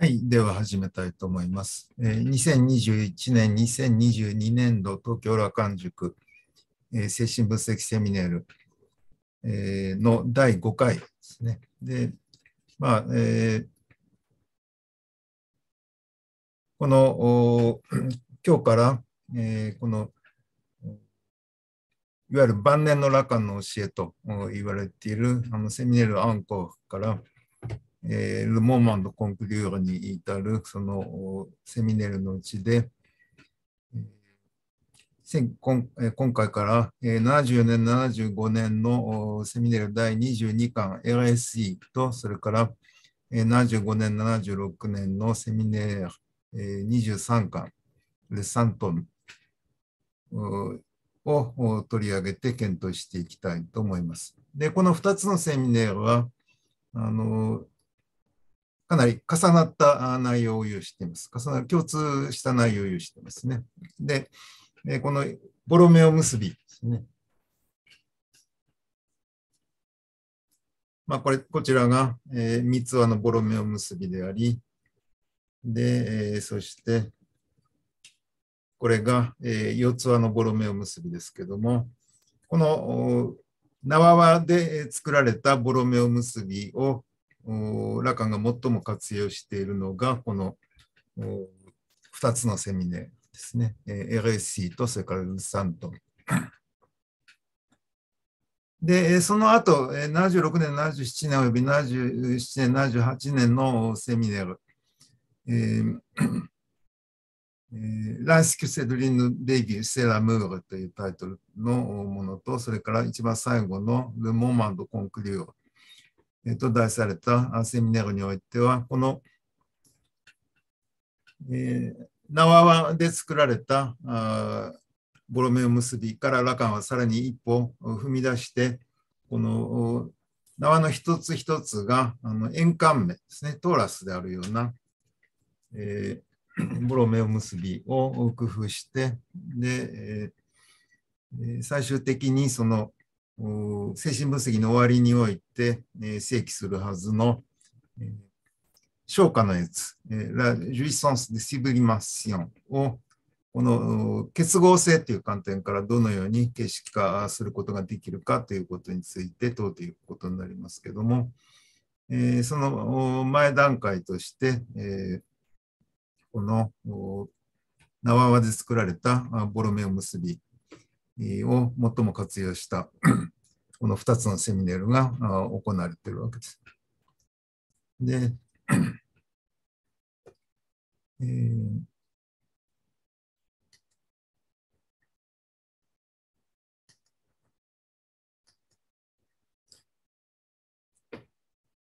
はい、では始めたいと思います。えー、2021年、2022年度東京羅漢塾、えー、精神分析セミナル、えー、の第5回ですね。で、まあ、えー、この今日から、えー、このいわゆる晩年の羅漢の教えと言われているあのセミナル・アンコから、えー、ル・モーマンのコンクリューに至るそのセミネルのうちで、今回から7 0年、75年のセミネル第22巻 LSE と、それから75年、76年のセミネル23巻レサントンを取り上げて検討していきたいと思います。で、この2つのセミネルは、あのかなり重なった内容を有しています。重なる共通した内容を有していますね。で、このボロメオ結びですね。まあ、これ、こちらが、えー、三つ輪のボロメオ結びであり、で、えー、そして、これが、えー、四つ輪のボロメオ結びですけども、この縄輪で作られたボロメオ結びを羅漢が最も活用しているのがこの2つのセミネですね、LSC とそれからルサント。で、その後、76年、77年および77年、78年のセミネル、ええランス・キュセドリンヌ・ベイビー・セラ・ムールというタイトルのものと、それから一番最後のル・モマンド・コンクリューえー、と題されたセミナーにおいては、この、えー、縄和で作られたボロメオ結びから羅漢はさらに一歩踏み出して、この縄の一つ一つがあの円環面ですね、トーラスであるような、えー、ボロメオ結びを工夫して、で、えー、最終的にその精神分析の終わりにおいて、えー、正規するはずの、えー、のやつ、えー、ラ・ジュイソンス・デ・シブリマシオンを、この結合性という観点からどのように形式化することができるかということについて問うということになりますけれども、えー、その前段階として、えー、この縄輪で作られたボロメを結び、を最も活用した この2つのセミナルが行われているわけです。で、えー、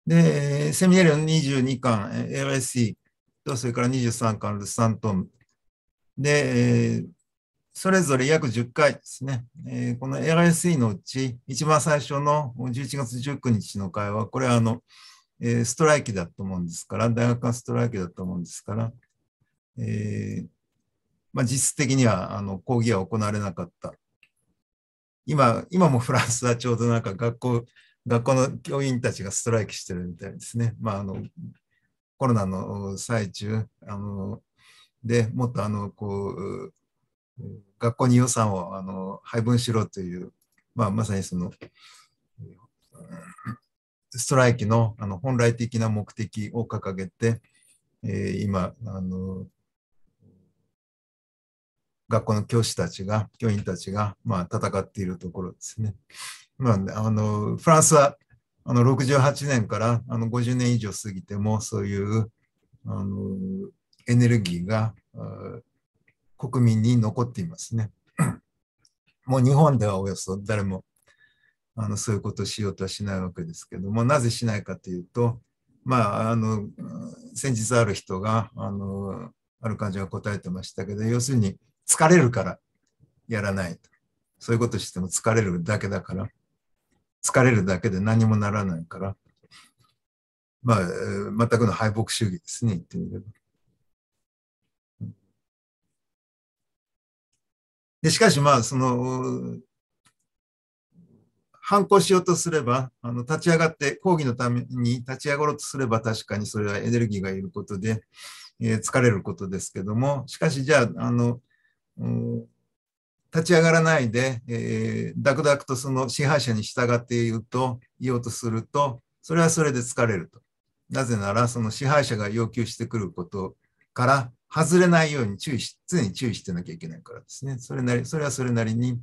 でセミナルの22巻 LSE とそれから23巻ルサントンで、えーそれぞれ約10回ですね、えー、この LSE のうち、一番最初の11月19日の会は、これはあの、えー、ストライキだと思うんですから、大学間ストライキだと思うんですから、えー、まあ、実質的にはあの講義は行われなかった。今、今もフランスはちょうどなんか学校、学校の教員たちがストライキしてるみたいですね。まあ、あのコロナの最中あのでもっとあのこう学校に予算をあの配分しろという、まあ、まさにその、ストライキのあの本来的な目的を掲げて、えー、今あの、学校の教師たちが、教員たちが、まあ、戦っているところですね。まあ、あのフランスはあの68年からあの50年以上過ぎても、そういうあのエネルギーが国民に残っていますね。もう日本ではおよそ誰もあのそういうことをしようとはしないわけですけども、なぜしないかというと、まあ、あの先日ある人があのある患者が答えてましたけど、要するに疲れるからやらないと。そういうことしても疲れるだけだから、疲れるだけで何もならないから、まあ、全くの敗北主義ですね、言ってみれば。で、しかしまあ、その、反抗しようとすれば、あの立ち上がって抗議のために立ち上がろうとすれば確かにそれはエネルギーがいることで、えー、疲れることですけども、しかしじゃあ、あの、立ち上がらないで、えー、ダクダクとその支配者に従って言うと、言おうとすると、それはそれで疲れると。なぜなら、その支配者が要求してくることから、外れないように注意し、常に注意してなきゃいけないからですね。それなり、それはそれなりに、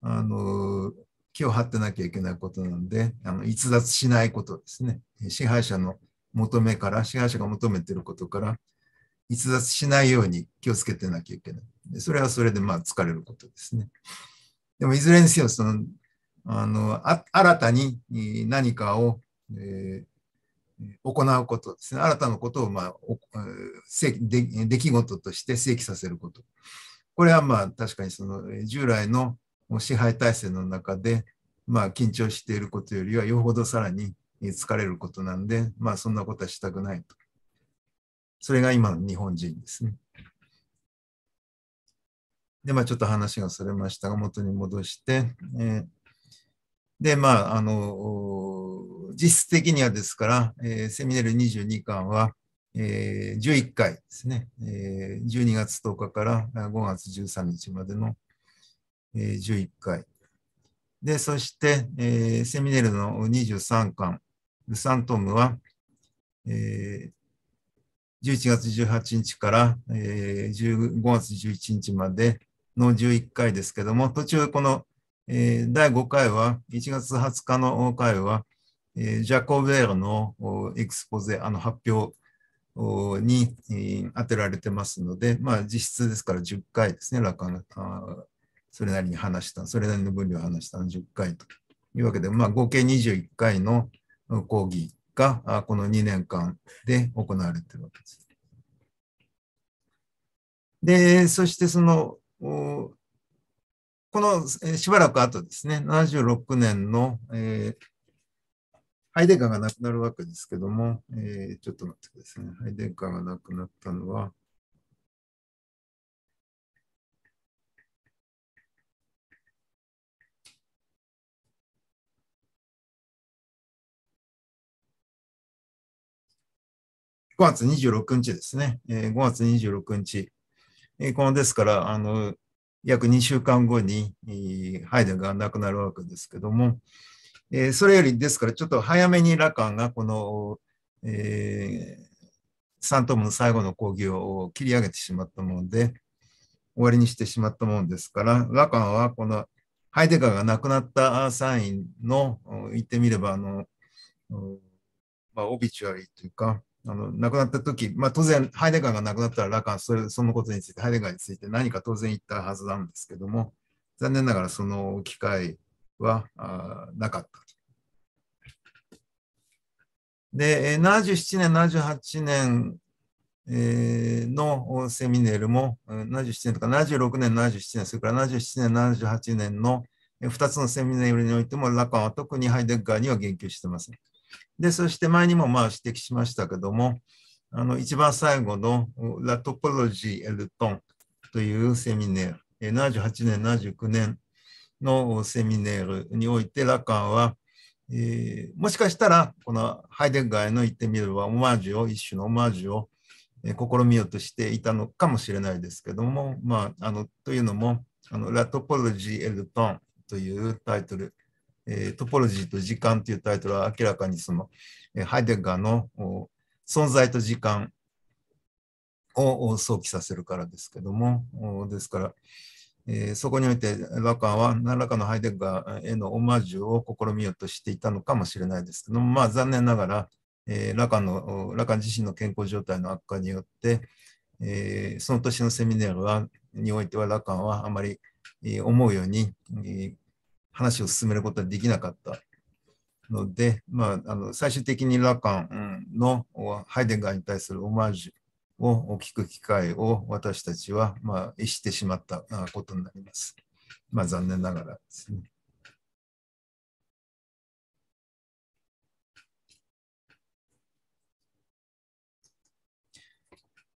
あの、気を張ってなきゃいけないことなんで、あの逸脱しないことですね。支配者の求めから、支配者が求めてることから、逸脱しないように気をつけてなきゃいけない。でそれはそれでまあ疲れることですね。でもいずれにせよ、その、あの、あ新たに何かを、えー、行うことですね。新たなことを、まあ、出来事として正規させること。これはまあ確かにその従来の支配体制の中で、まあ、緊張していることよりはよほどさらに疲れることなんで、まあ、そんなことはしたくないと。それが今の日本人ですね。で、まあ、ちょっと話がそれましたが、元に戻して、えー、で、まあ、あの、実質的にはですから、えー、セミナル22巻は、えー、11回ですね、えー、12月10日から5月13日までの、えー、11回。で、そして、えー、セミネルの23巻、ルサントムは、えー、11月18日から、えー、5月11日までの11回ですけども、途中この、えー、第5回は、1月20日の回は、ジャコ・ベールのエクスポゼ、あの発表に当てられてますので、まあ、実質ですから10回ですね、ラカン、それなりに話した、それなりの分量を話した10回というわけで、まあ、合計21回の講義がこの2年間で行われているわけです。で、そしてその、このしばらく後ですね、76年の、えーハイデガーがなくなるわけですけども、えー、ちょっと待ってくださいね。ハイデガーがなくなったのは、5月26日ですね。えー、5月26日。えー、このですから、あの、約2週間後に、えー、ハイデガーがなくなるわけですけども、えー、それよりですからちょっと早めにラカンがこの、えー、サントームの最後の講義を切り上げてしまったもので終わりにしてしまったもんですからラカンはこのハイデガーが亡くなったサインの言ってみればあの、まあ、オビチュアリーというかあの亡くなった時、まあ、当然ハイデガーが亡くなったらラカンそれそのことについてハイデガーについて何か当然言ったはずなんですけども残念ながらその機会はなかった。で、77年、78年のセミネルも、77年とか76年、77年、それから77年、78年の2つのセミネルにおいても、ラカンは特にハイデッガーには言及してません。で、そして前にもまあ指摘しましたけども、あの一番最後のラトポロジー・エルトンというセミネル、78年、79年のセミネールにおいてラカンは、えー、もしかしたらこのハイデッガーへの言ってみればオマージュを一種のオマージュを、試みようとしていたのかもしれないですけども、まあ、あのというのもあの「ラトポロジー・エルトン」というタイトル、えー、トポロジーと時間」というタイトルは明らかにその、ハイデッガーの存在と時間を想起させるからですけどもですからえー、そこにおいてラカンは何らかのハイデガーへのオマージュを試みようとしていたのかもしれないですけども、まあ、残念ながら、えー、ラカのラカ自身の健康状態の悪化によって、えー、その年のセミナーはにおいてはラカンはあまり、え思うように、え話を進めることはできなかったので、まあ、あの最終的にラカンのハイデガーに対するオマージュを聞く機会を私たちは、まあ、してしまったことになります。まあ、残念ながらですね。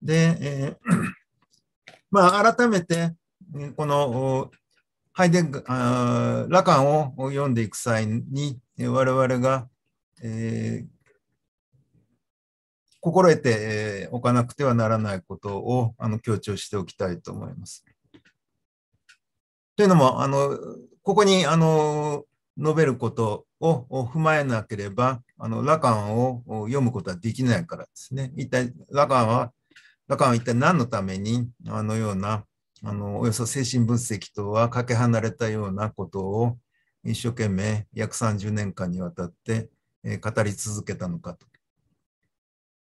で、えー、まあ、改めて、このハイデラカンを読んでいく際に、我々が、えー、心得ておかなくてはならないことをあの強調しておきたいと思います。というのも、あのここにあの述べることを踏まえなければ、あの羅漢を読むことはできないからですね。一体羅漢は、カンは一体何のためにあのようなあのおよそ精神分析とはかけ離れたようなことを一生懸命約30年間にわたって語り続けたのかと。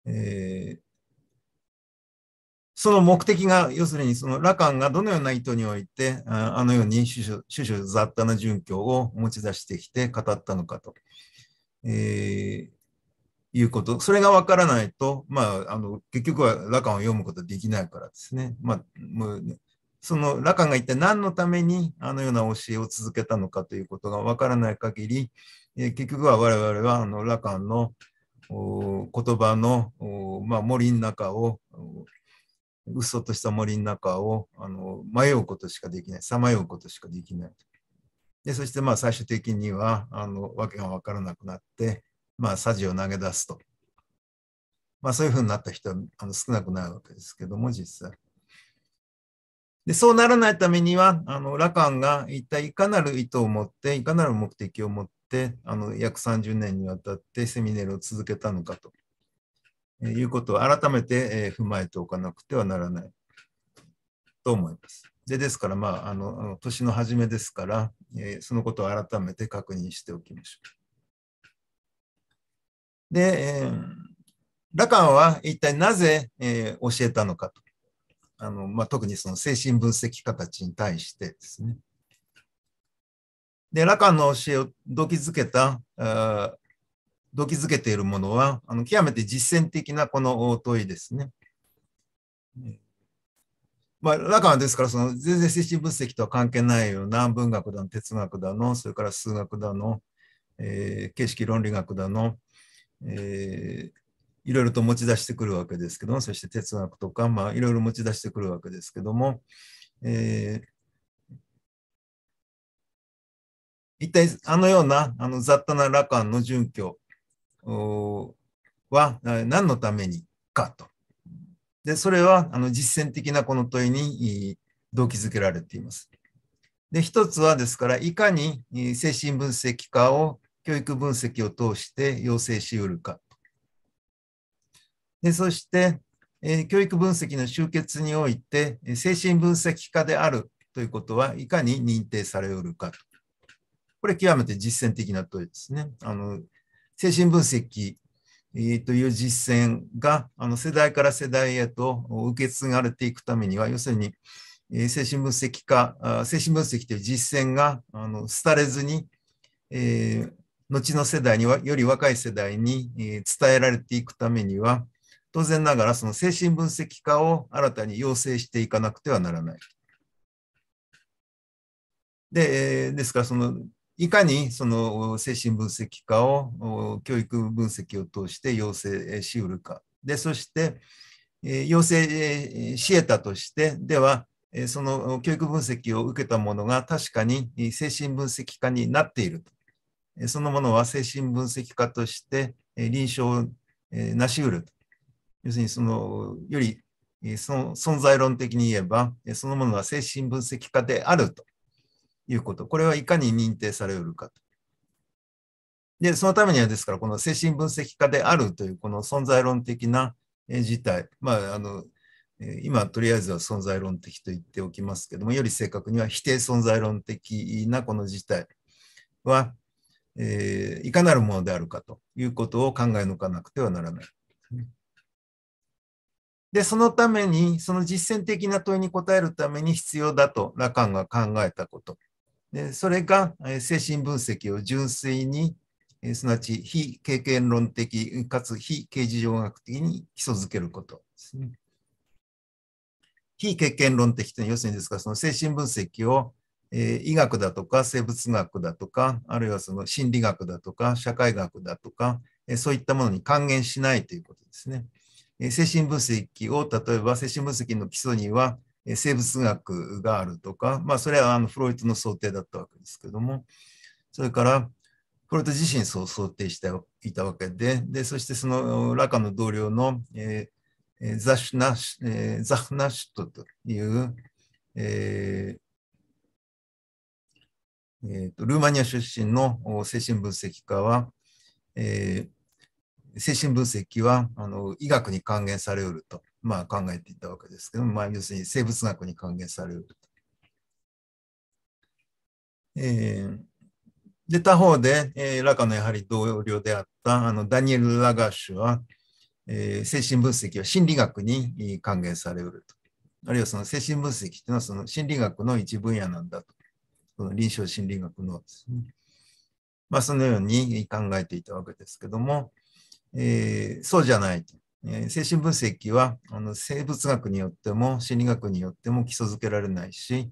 えー、その目的が、要するにその羅漢がどのような意図において、あのように種々雑多な殉教を持ち出してきて語ったのかと、えー、いうこと、それがわからないと、まあ、あの結局は羅漢を読むことできないからですね。まあ、もうその羅漢が一体何のためにあのような教えを続けたのかということがわからない限り、えー、結局は我々はあの羅漢の言葉の、まあ、森の中を嘘とした森の中をあの迷うことしかできない、さまようことしかできない。でそしてまあ最終的にはあの訳が分からなくなって、まあ、サジを投げ出すと。まあ、そういうふうになった人はあの少なくないわけですけども、実際。でそうならないためには、あのラカンが一体いかなる意図を持って、いかなる目的を持っってあの約30年にわたってセミネルを続けたのかと、えー、いうことを改めて、えー、踏まえておかなくてはならないと思います。でですから、まあ、あの年の初めですから、えー、そのことを改めて確認しておきましょう。で、えー、ラカンは一体なぜ、えー、教えたのかとあの、まあ、特にその精神分析家たちに対してですね。で、ラカンの教えを動機づけた、動機づけているものは、あの極めて実践的なこの問いですね。まあ、ラカンはですから、その全然精神分析とは関係ないような文学だの、哲学だの、それから数学だの、えー、形式論理学だの、えー、いろいろと持ち出してくるわけですけども、そして哲学とか、まあ、いろいろ持ち出してくるわけですけども、えー、一体あのようなあの雑多な羅漢の準拠は何のためにかと。で、それはあの実践的なこの問いに動機づけられています。で、一つはですから、いかに精神分析かを教育分析を通して要請しうるか。で、そして、え教育分析の集結において、精神分析家であるということはいかに認定されうるかこれ極めて実践的な問いですね。あの精神分析という実践があの世代から世代へと受け継がれていくためには、要するに精神分析化、精神分析という実践があの廃れずに、えー、後の世代にはより若い世代に伝えられていくためには、当然ながらその精神分析化を新たに要請していかなくてはならない。で、ですからそのいかにその精神分析家を教育分析を通して要請しうるか。で、そして、要請し得たとして、では、その教育分析を受けたものが確かに精神分析家になっていると。そのものは精神分析家として臨床なし得ると。要するに、その、よりその存在論的に言えば、そのものは精神分析家であると。いうこと。これはいかに認定されるかと。で、そのためにはですから、この精神分析家であるという、この存在論的な事態、まあ、あの、今、とりあえずは存在論的と言っておきますけども、より正確には否定存在論的なこの事態は、えー、いかなるものであるかということを考え抜かなくてはならない。で、そのために、その実践的な問いに答えるために必要だとラカンが考えたこと。でそれが精神分析を純粋に、すなわち非経験論的かつ非形事上学的に基礎づけることですね。非経験論的というのは要するにですからその精神分析を、え医学だとか生物学だとかあるいはその心理学だとか社会学だとか、えそういったものに還元しないということですね。え精神分析を例えば精神分析の基礎には生物学があるとか、まあ、それはあのフロイトの想定だったわけですけども、それから、フロイト自身そう想定していたわけで、でそしてそのラカの同僚の、えー、ザシュナシュ、えザフナシュトという、えーえーと、ルーマニア出身の精神分析家は、えー、精神分析はあの医学に還元されうるとまあ、考えていたわけですけども、まあ、要するに生物学に還元される。えー、で、他方で、えー、ラカのやはり同僚であったあのダニエル・ラガッシュは、えー、精神分析は心理学に還元されうると。あるいはその精神分析というのはその心理学の一分野なんだと。この臨床心理学のですね。まあ、そのように考えていたわけですけども、えー、そうじゃないと。えー、精神分析はあの生物学によっても心理学によっても基礎づけられないし、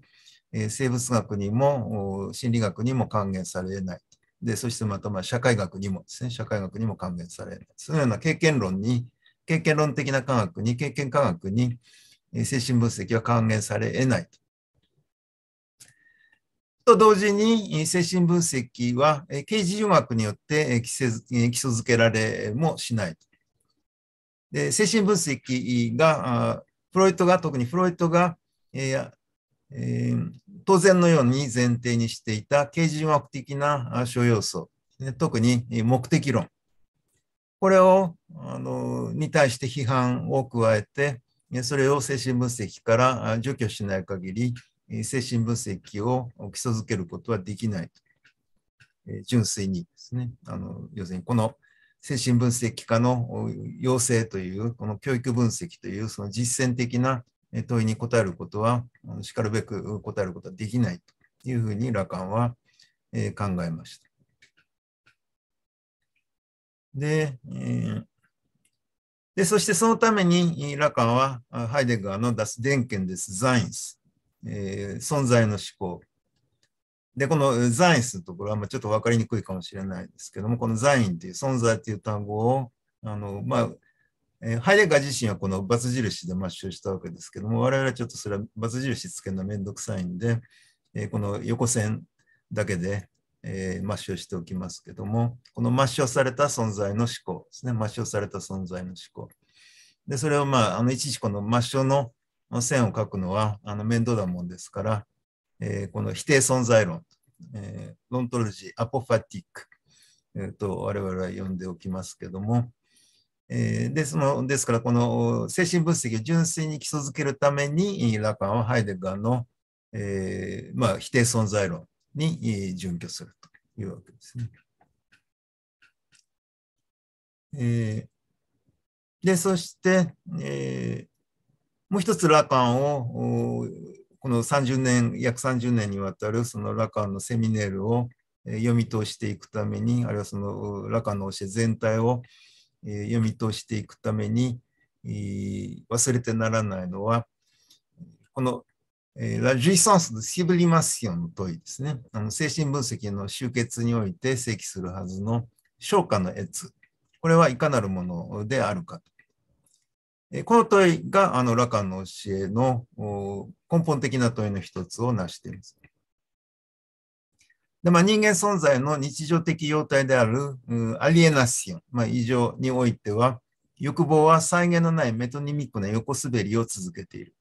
えー、生物学にも心理学にも還元されない。で、そしてまたまあ社会学にもですね、社会学にも還元されない。そのような経験論に、経験論的な科学に、経験科学に、えー、精神分析は還元されないと同時に、精神分析は、刑事医学によって基礎づけられもしない。で精神分析がフロイトが特にフロイトが、えーえー、当然のように前提にしていた形人学的な諸要素、特に目的論これをあのに対して批判を加えてそれを精神分析から除去しない限り精神分析を基礎づけることはできない純粋にですねあの要するにこの精神分析科の要請という、この教育分析という、その実践的な問いに答えることは、しかるべく答えることはできないというふうに羅漢は考えました。で、でそしてそのために羅漢はハイデガーの出す伝見です、ザインス、え存在の思考、で、このザインスのところはまあちょっと分かりにくいかもしれないですけども、このザインっていう存在っていう単語を、あの、まあ、えハイデガー自身はこの×印で抹消したわけですけども、我々はちょっとそれは×印つけるのはめんどくさいんで、えこの横線だけで、え抹消しておきますけども、この抹消された存在の思考ですね。抹消された存在の思考。で、それをまあ、あの、いちいちこの抹消の線を書くのは、あの、面倒だもんですから、えー、この否定存在論、えー、ロントロジー、アポファティック、えー、と我々は呼んでおきますけども、えー、でそのですからこの精神分析を純粋に基礎づけるためにラカンはハイデガーの、えーまあ、否定存在論に準拠するというわけですね。えー、でそして、えー、もう一つラカンをこの30年約30年にわたるそのラカンのセミネールを読み通していくためにあるいはそのラカンの教え全体を読み通していくために忘れてならないのはこのラジュイサンス・ド・シブリマシオンの問いですね。あの精神分析の集結において正規するはずの昇華の越。これはいかなるものであるかと。この問いがあのラカンの教えの根本的な問いの一つを成しています。でまあ、人間存在の日常的様態である、うん、アリエナシオン、まあ、異常においては、欲望は際限のないメトニミックな横滑りを続けている。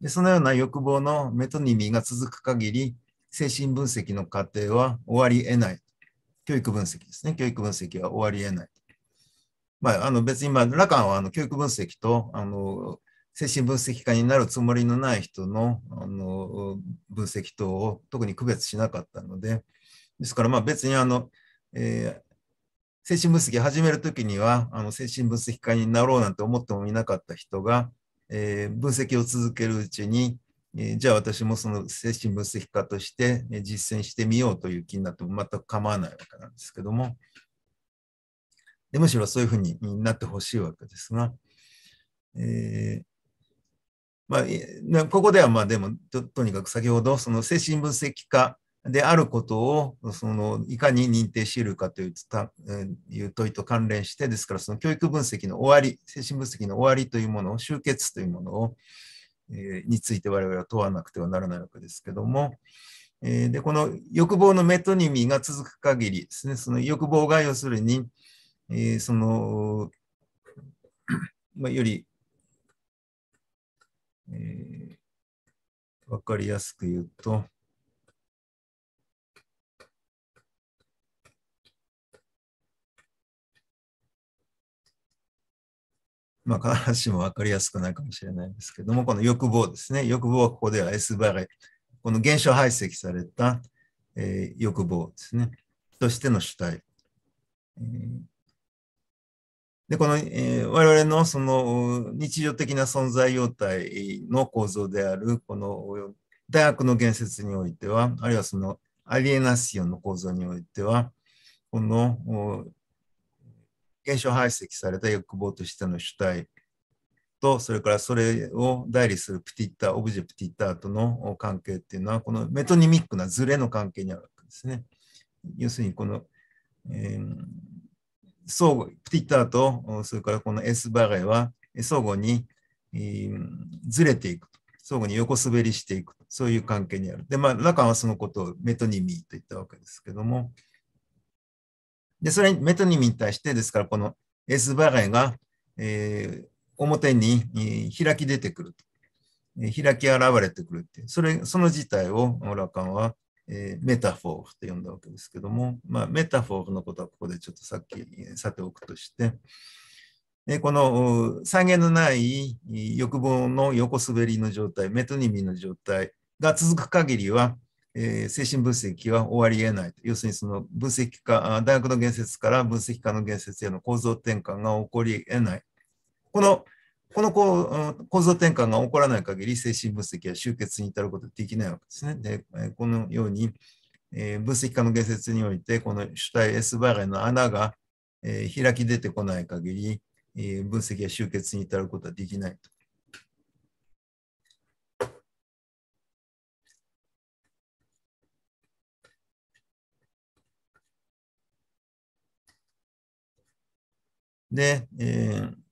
でそのような欲望のメトニミが続く限り、精神分析の過程は終わり得ない。教育分析ですね。教育分析は終わり得ない。まあ、あの別に、まあ、ラカンはあの教育分析とあの精神分析家になるつもりのない人のあの分析等を特に区別しなかったので、ですからまあ別にあの、えー、精神分析始めるときにはあの精神分析家になろうなんて思ってもいなかった人が、えー、分析を続けるうちに、えー、じゃあ私もその精神分析家として実践してみようという気になっても全く構わないわけなんですけどもでむしろそういうふうになってほしいわけですが、えー、まあ、ここではまあでもとにかく先ほどその精神分析家であることをそのいかに認定し得るかといういう問いと関連してですからその教育分析の終わり精神分析の終わりというものを終結というものを、えー、について我々は問わなくてはならないわけですけども、えー、でこの欲望のメトニミが続く限りですねその欲望が要するに、えー、その、まあ、よりえー、わかりやすく言うと、まあ、必ずしも分かりやすくないかもしれないんですけども、この欲望ですね。欲望はここでは S バレこの現象排斥された、えー、欲望ですね。としての主体、えー、で、この、えー、我々のその日常的な存在様態の構造である、この大学の言説においては、あるいはそのアリエナシオンの構造においては、この現象排斥された欲望としての主体と、それからそれを代理するプティッター、オブジェプティッターとの関係っていうのは、このメトニミックなズレの関係にあるわけですね。要するに、この、えー相互、ピティッターと、それからこの S バレーは相互に、えー、ずれていくと。相互に横滑りしていく。そういう関係にある。で、まあ、ラカンはそのことをメトニミーと言ったわけですけども。で、それにメトニミーに対して、ですから、この S バレーが、えー、表に、えー、開き出てくると。開き現れてくるっていう、それ、その事態をラカンはえー、メタフォーフと呼んだわけですけども、まあ、メタフォーフのことはここでちょっとさっきさておくとして、えこの再現のない欲望の横滑りの状態、メトニミの状態が続く限りは、え精神分析は終わり得ないと。要するにその分析家、大学の言説から分析家の言説への構造転換が起こりえない。このこのこ構造転換が起こらない限り、精神分析は終結に至ることはできないわけですね。でこのように、え分析家の言説において、この主体 S バイーの穴が、え開き出てこない限り、え分析は終結に至ることはできないと。で、えー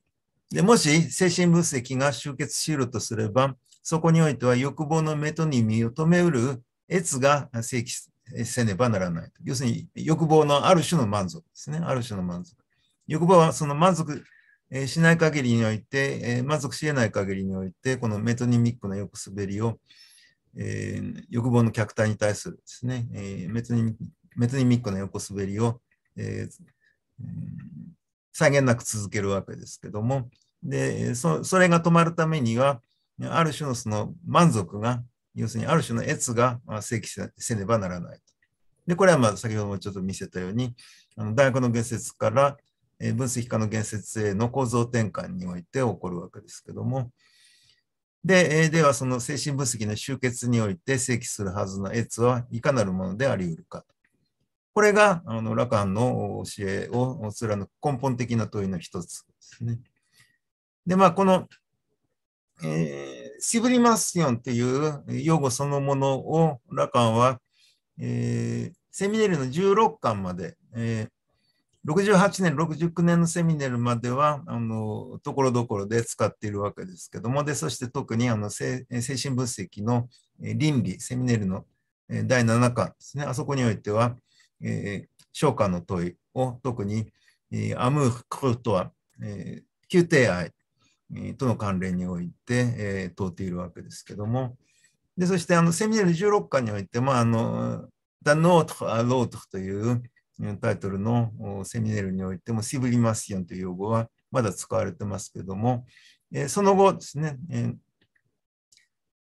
でもし精神分析が集結しうるとすれば、そこにおいては欲望のメトニミを止めうる越が正規せねばならない。要するに欲望のある種の満足ですね。ある種の満足。欲望はその満足しない限りにおいて、満足し得ない限りにおいて、このメトニミックの欲滑りを、えー、欲望の客体に対するですね、えー、メトニミックの横滑りを、えー、際限なく続けるわけですけども、でそれが止まるためには、ある種のその満足が、要するにある種の越が正規せねばならないと。で、これはまあ先ほどもちょっと見せたように、あの大学の言説から分析家の言説への構造転換において起こるわけですけども、で、ではその精神分析の集結において正規するはずの越はいかなるものであり得るかと。これがあの羅漢の教えを貫く根本的な問いの一つですね。で、まあ、この、えー、シブリマスシオンという用語そのものを羅漢は、えー、セミネルの16巻まで、えー、68年、69年のセミネルまでは、あの、ところどころで使っているわけですけども、で、そして特に、あの、精神分析の倫理、セミネルの第7巻ですね、あそこにおいては、えー、昇華の問いを特に、えー、アムークルとは、えー、宮廷愛、えー、との関連において、えー、問うているわけですけども、でそしてあのセミナル16巻においてまあ、あの The Note a l o t というタイトルのセミナルにおいても、シブリマシオンという用語はまだ使われてますけども、えー、その後ですね、えー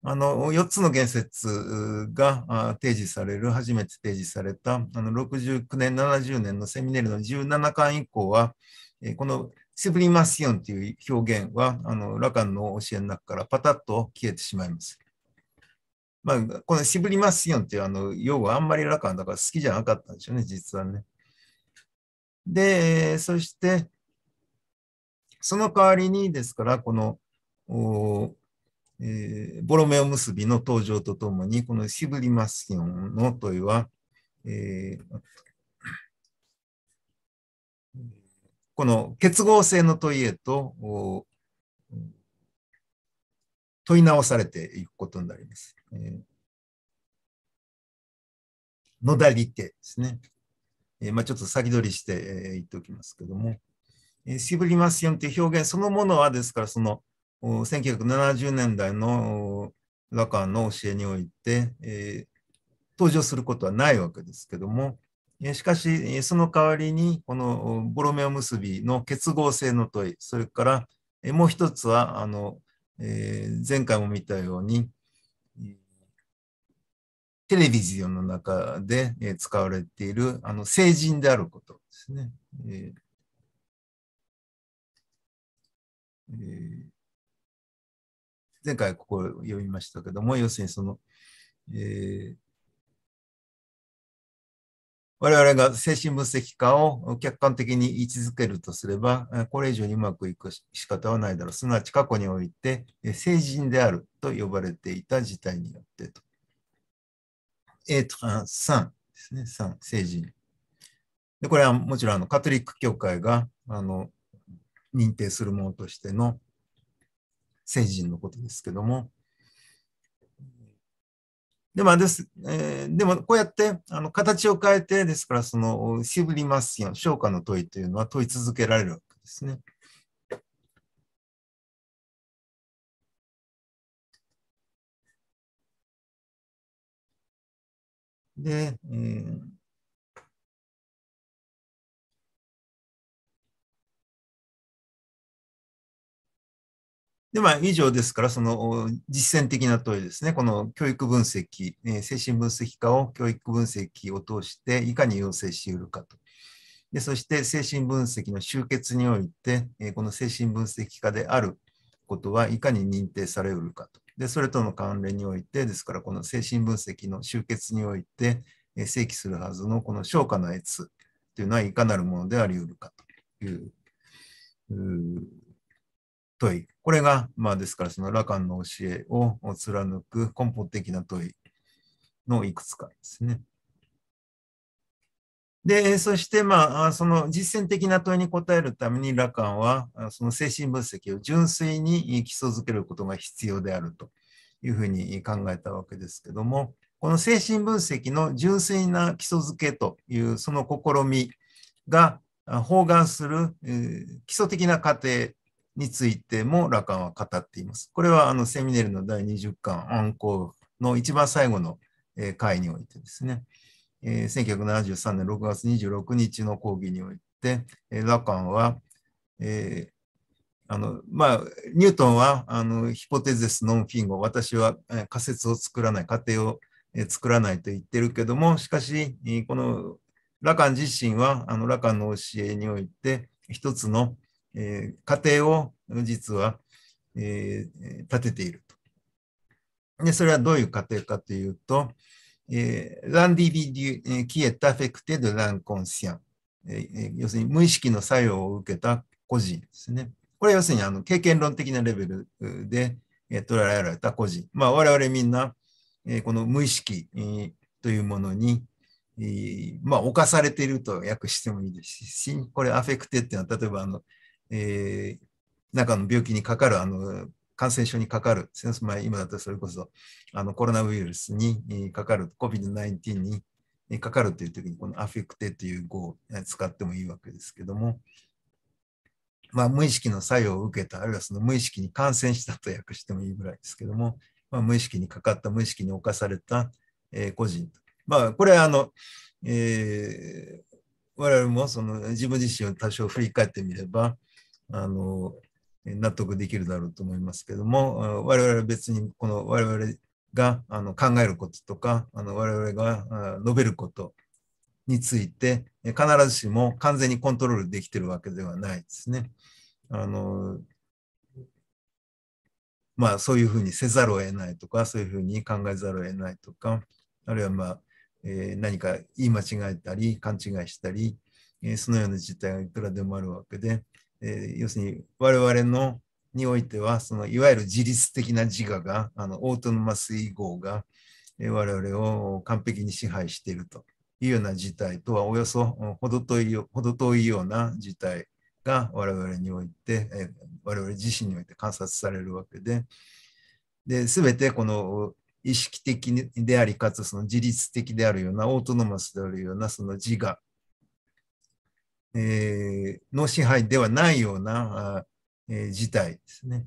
あの4つの言説が提示される、初めて提示されたあの69年、70年のセミネルの17巻以降は、このセブリマシオンという表現はあのラカンの教えの中からパタッと消えてしまいます。まあ、このシブリマスヨンっていうあの用語あんまりラカンだから好きじゃなかったんですよね、実はね。で、そして、その代わりにですから、この、えー、ボロメオ結びの登場とともに、このシブリマスキオンの問いは、えー、この結合性の問いへと問い直されていくことになります。えー、のだりてですね。えー、まあ、ちょっと先取りして、えー、言っておきますけども、えー、シブリマスキオンという表現そのものはですから、その、1970年代のラカンの教えにおいて、えー、登場することはないわけですけども、しかし、その代わりに、このボロメオ結びの結合性の問い、それから、もう一つは、あの、えー、前回も見たように、テレビジオンの中で使われている、あの、成人であることですね。えーえー前回ここを読みましたけども、要するにその、えー、我々が精神分析家を客観的に位置づけるとすれば、これ以上にうまくいく仕方はないだろう。すなわち過去において、成人であると呼ばれていた事態によってと。えー、と3ですね、3、成人。でこれはもちろんあのカトリック教会があの認定するものとしての聖人のことですけども。でもですえー、でもこうやってあの形を変えて、ですからそのシブリマスシン、昇華の問いというのは問い続けられるわけですね。で、えーであ、以上ですから、その実践的な問いですね、この教育分析、えー、精神分析科を教育分析を通していかに要請しうるかと。でそして精神分析の集結において、えー、この精神分析科であることはいかに認定されうるかと。でそれとの関連において、ですからこの精神分析の集結において、えー、正規するはずのこの消化の越というのはいかなるものでありうるかという問いこれが、まあ、ですからその羅漢の教えを貫く根本的な問いのいくつかですね。で、そして、まあ、その実践的な問いに答えるために、羅漢は、その精神分析を純粋に基礎づけることが必要であるというふうに考えたわけですけども、この精神分析の純粋な基礎づけというその試みが包含する基礎的な過程についてもラカンは語っています。これはあのセミネルの第20巻、アンコーの一番最後の回においてですね、え1973年6月26日の講義において、ラカンは、えーあのまあ、ニュートンはあのヒポテゼス・ノン・フィンゴ、私は仮説を作らない、仮定を作らないと言ってるけども、しかし、このラカン自身はあのラカンの教えにおいて、一つのえー、過程を実は、えー、立てていると。で、それはどういう過程かというと、えンディビデ i ュ、i キエタフェクテドランコンシアン、え要するに無意識の作用を受けた個人ですね。これ要するにあの経験論的なレベルで、えー、捉えられた個人。まあ我々みんな、えー、この無意識、えー、というものに、えー、まあ侵されていると訳してもいいですし、これアフェクテっていうのは例えばあのえー、中の病気にかかる、あの、感染症にかかる、今だっ今だそれこそ、あの、コロナウイルスにかかる、COVID-19 にかかるという時に、このアフェクテという語を使ってもいいわけですけども、まあ、無意識の作用を受けた、あるいはその無意識に感染したと訳してもいいぐらいですけども、まあ、無意識にかかった、無意識に侵された、えー、個人。まあ、これはあの、えー、我々もその自分自身を多少振り返ってみれば、あの納得できるだろうと思いますけども我々は別にこの我々があの考えることとかあの我々が述べることについて必ずしも完全にコントロールできてるわけではないですね。あのまあそういうふうにせざるを得ないとかそういうふうに考えざるを得ないとかあるいはまあ、えー、何か言い間違えたり勘違いしたり、えー、そのような事態がいくらでもあるわけでえー、要するに我々のにおいては、そのいわゆる自律的な自我が、あのオートノマス以降が、えー、我々を完璧に支配しているというような事態とはおよそ程遠い遠いような事態が我々において、えー、我々自身において観察されるわけで、で全てこの意識的であり、かつその自律的であるような、オートノマスであるようなその自我えー、の支配ではないような、えー、事態ですね。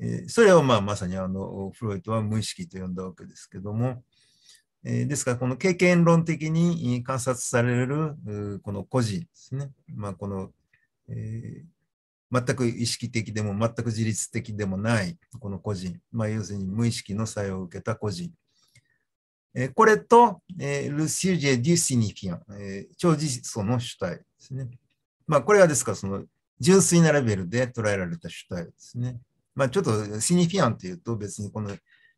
えー、それをまあまさにあのフロイトは無意識と呼んだわけですけども、えー、ですからこの経験論的に観察されるこの個人ですね、まあ、この、えー、全く意識的でも全く自律的でもないこの個人、まあ、要するに無意識の作用を受けた個人これと、えルシュジェ・デュ・シニフィアン、え超実相の主体ですね。まあ、これはですから、その純粋なレベルで捉えられた主体ですね。まあ、ちょっとシニフィアンというと別にこの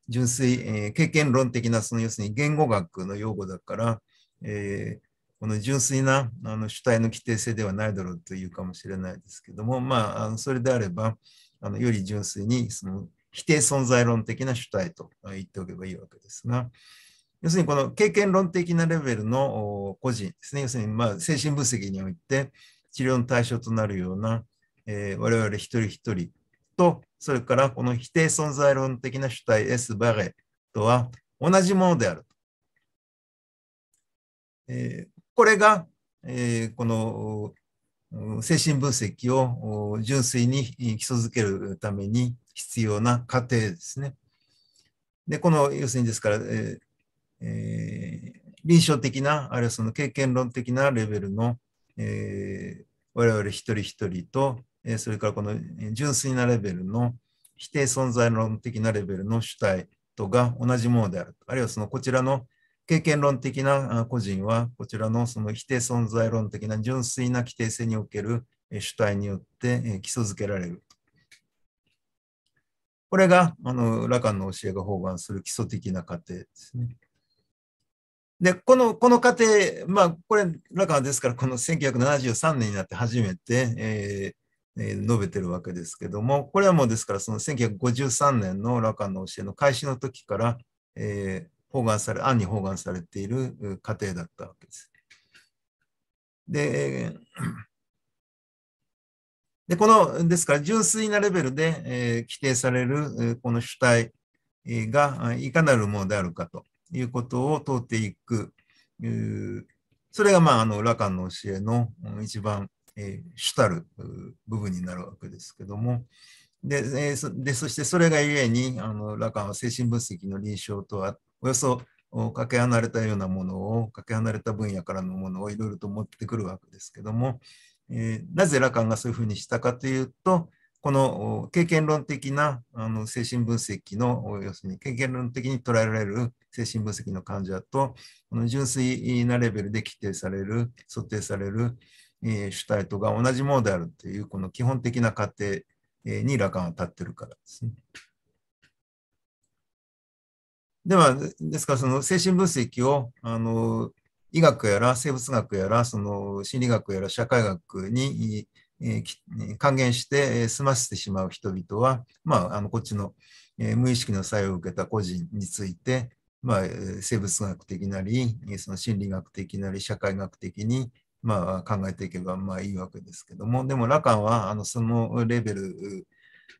純粋、えー、経験論的な、その要するに言語学の用語だから、えー、この純粋なあの主体の規定性ではないだろうというかもしれないですけども、まあ、あのそれであれば、あのより純粋にその否定存在論的な主体と言っておけばいいわけですが、要するにこの経験論的なレベルの個人ですね、要するにま精神分析において治療の対象となるような、えー、我々一人一人と、それからこの否定存在論的な主体 S バレとは同じものである。えー、これが、えー、この精神分析を純粋に基礎づけるために必要な過程ですね。で、この、要するにですから、えー、えー、臨床的な、あるいはその経験論的なレベルの、えー、我々一人一人と、えー、それからこの純粋なレベルの否定存在論的なレベルの主体とが同じものであるあるいはそのこちらの経験論的な個人は、こちらのその否定存在論的な純粋な規定性における主体によって基礎づけられる。これがあのラカンの教えが包含する基礎的な過程ですね。で、この、この過程、まあ、これ、ラカンですから、この1973年になって初めて、えーえー、述べてるわけですけども、これはもうですから、その1953年の羅漢の教えの開始の時から、えー、包含され、案に包含されている過程だったわけです。で、でこの、ですから、純粋なレベルで、えー、規定される、この主体がいかなるものであるかと。いうことを問うていく。それが、まあ、あの、羅漢の教えの一番、え主たる部分になるわけですけども、で、えでそしてそれがゆえに、あの、羅漢は精神分析の臨床とは、およそかけ離れたようなものを、かけ離れた分野からのものをいろいろと持ってくるわけですけども、えー、なぜ羅漢がそういうふうにしたかというと、この経験論的なあの精神分析の、要するに経験論的に捉えられる精神分析の患者と、この純粋なレベルで規定される、想定される、えー、主体とが同じものであるという、この基本的な過程に羅漢は立ってるからですね。では、ですからその精神分析をあの医学やら生物学やらその心理学やら社会学に還元して済ませてしまう人々は、まあ、あのこっちの、無意識の作用を受けた個人について、まあ、生物学的なりその心理学的なり社会学的に、まあ、考えていけばまあいいわけですけどもでも羅漢はあのそのレベル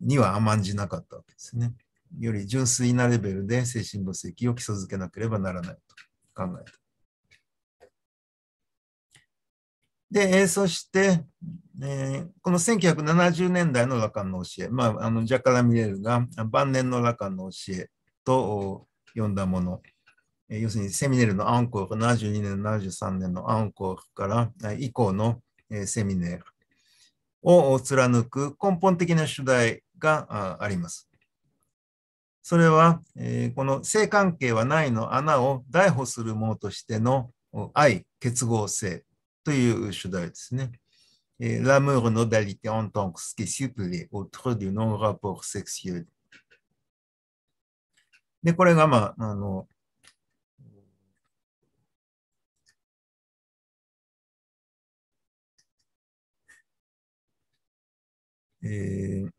には甘んじなかったわけですね。より純粋なレベルで精神分析を基礎づけなければならないと考えた。で、そして、えー、この1970年代の羅漢の教え、まあ、あのジャカラ・ミレルが晩年の羅漢の教えと呼んだもの、えー、要するにセミネルのアンコール、72年、73年のアンコールから以降の、えー、セミネルを貫く根本的な主題があります。それは、えー、この性関係はないの穴を逮捕するものとしての愛、結合性という主題ですね。L'amour nodalité en tant que scissuplé autre du non-rapport sexuel。で、これが、まあ、あの、えー、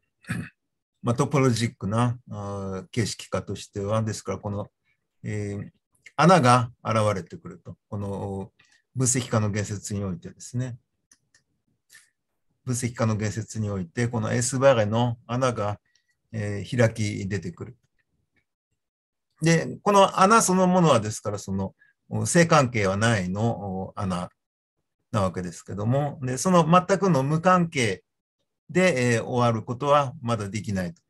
まあ、トポロジックなあ形式化としては、ですから、この、えー、穴が現れてくると。この分析化の言説においてですね、分析化の言説において、このエースバレの穴が、えー、開き出てくる。で、この穴そのものはですから、その性関係はないの穴なわけですけども、でその全くの無関係で、えー、終わることはまだできないと。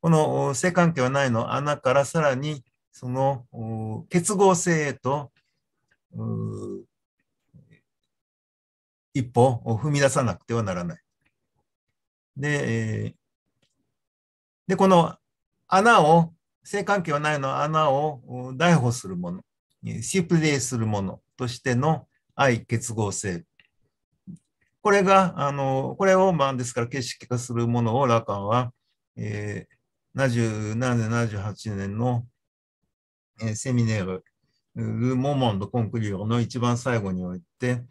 この性関係はないの穴からさらにその結合性へと一歩を踏み出さなくてはならない。で、えー、で、この穴を、性関係はないの穴を逮捕するもの、シープレイするものとしての愛結合性。これが、あの、これを、まあ、ですから形式化するものをラカンは、えー、77年、78年の、えー、セミネール、ル・モモンド・コンクリオの一番最後において、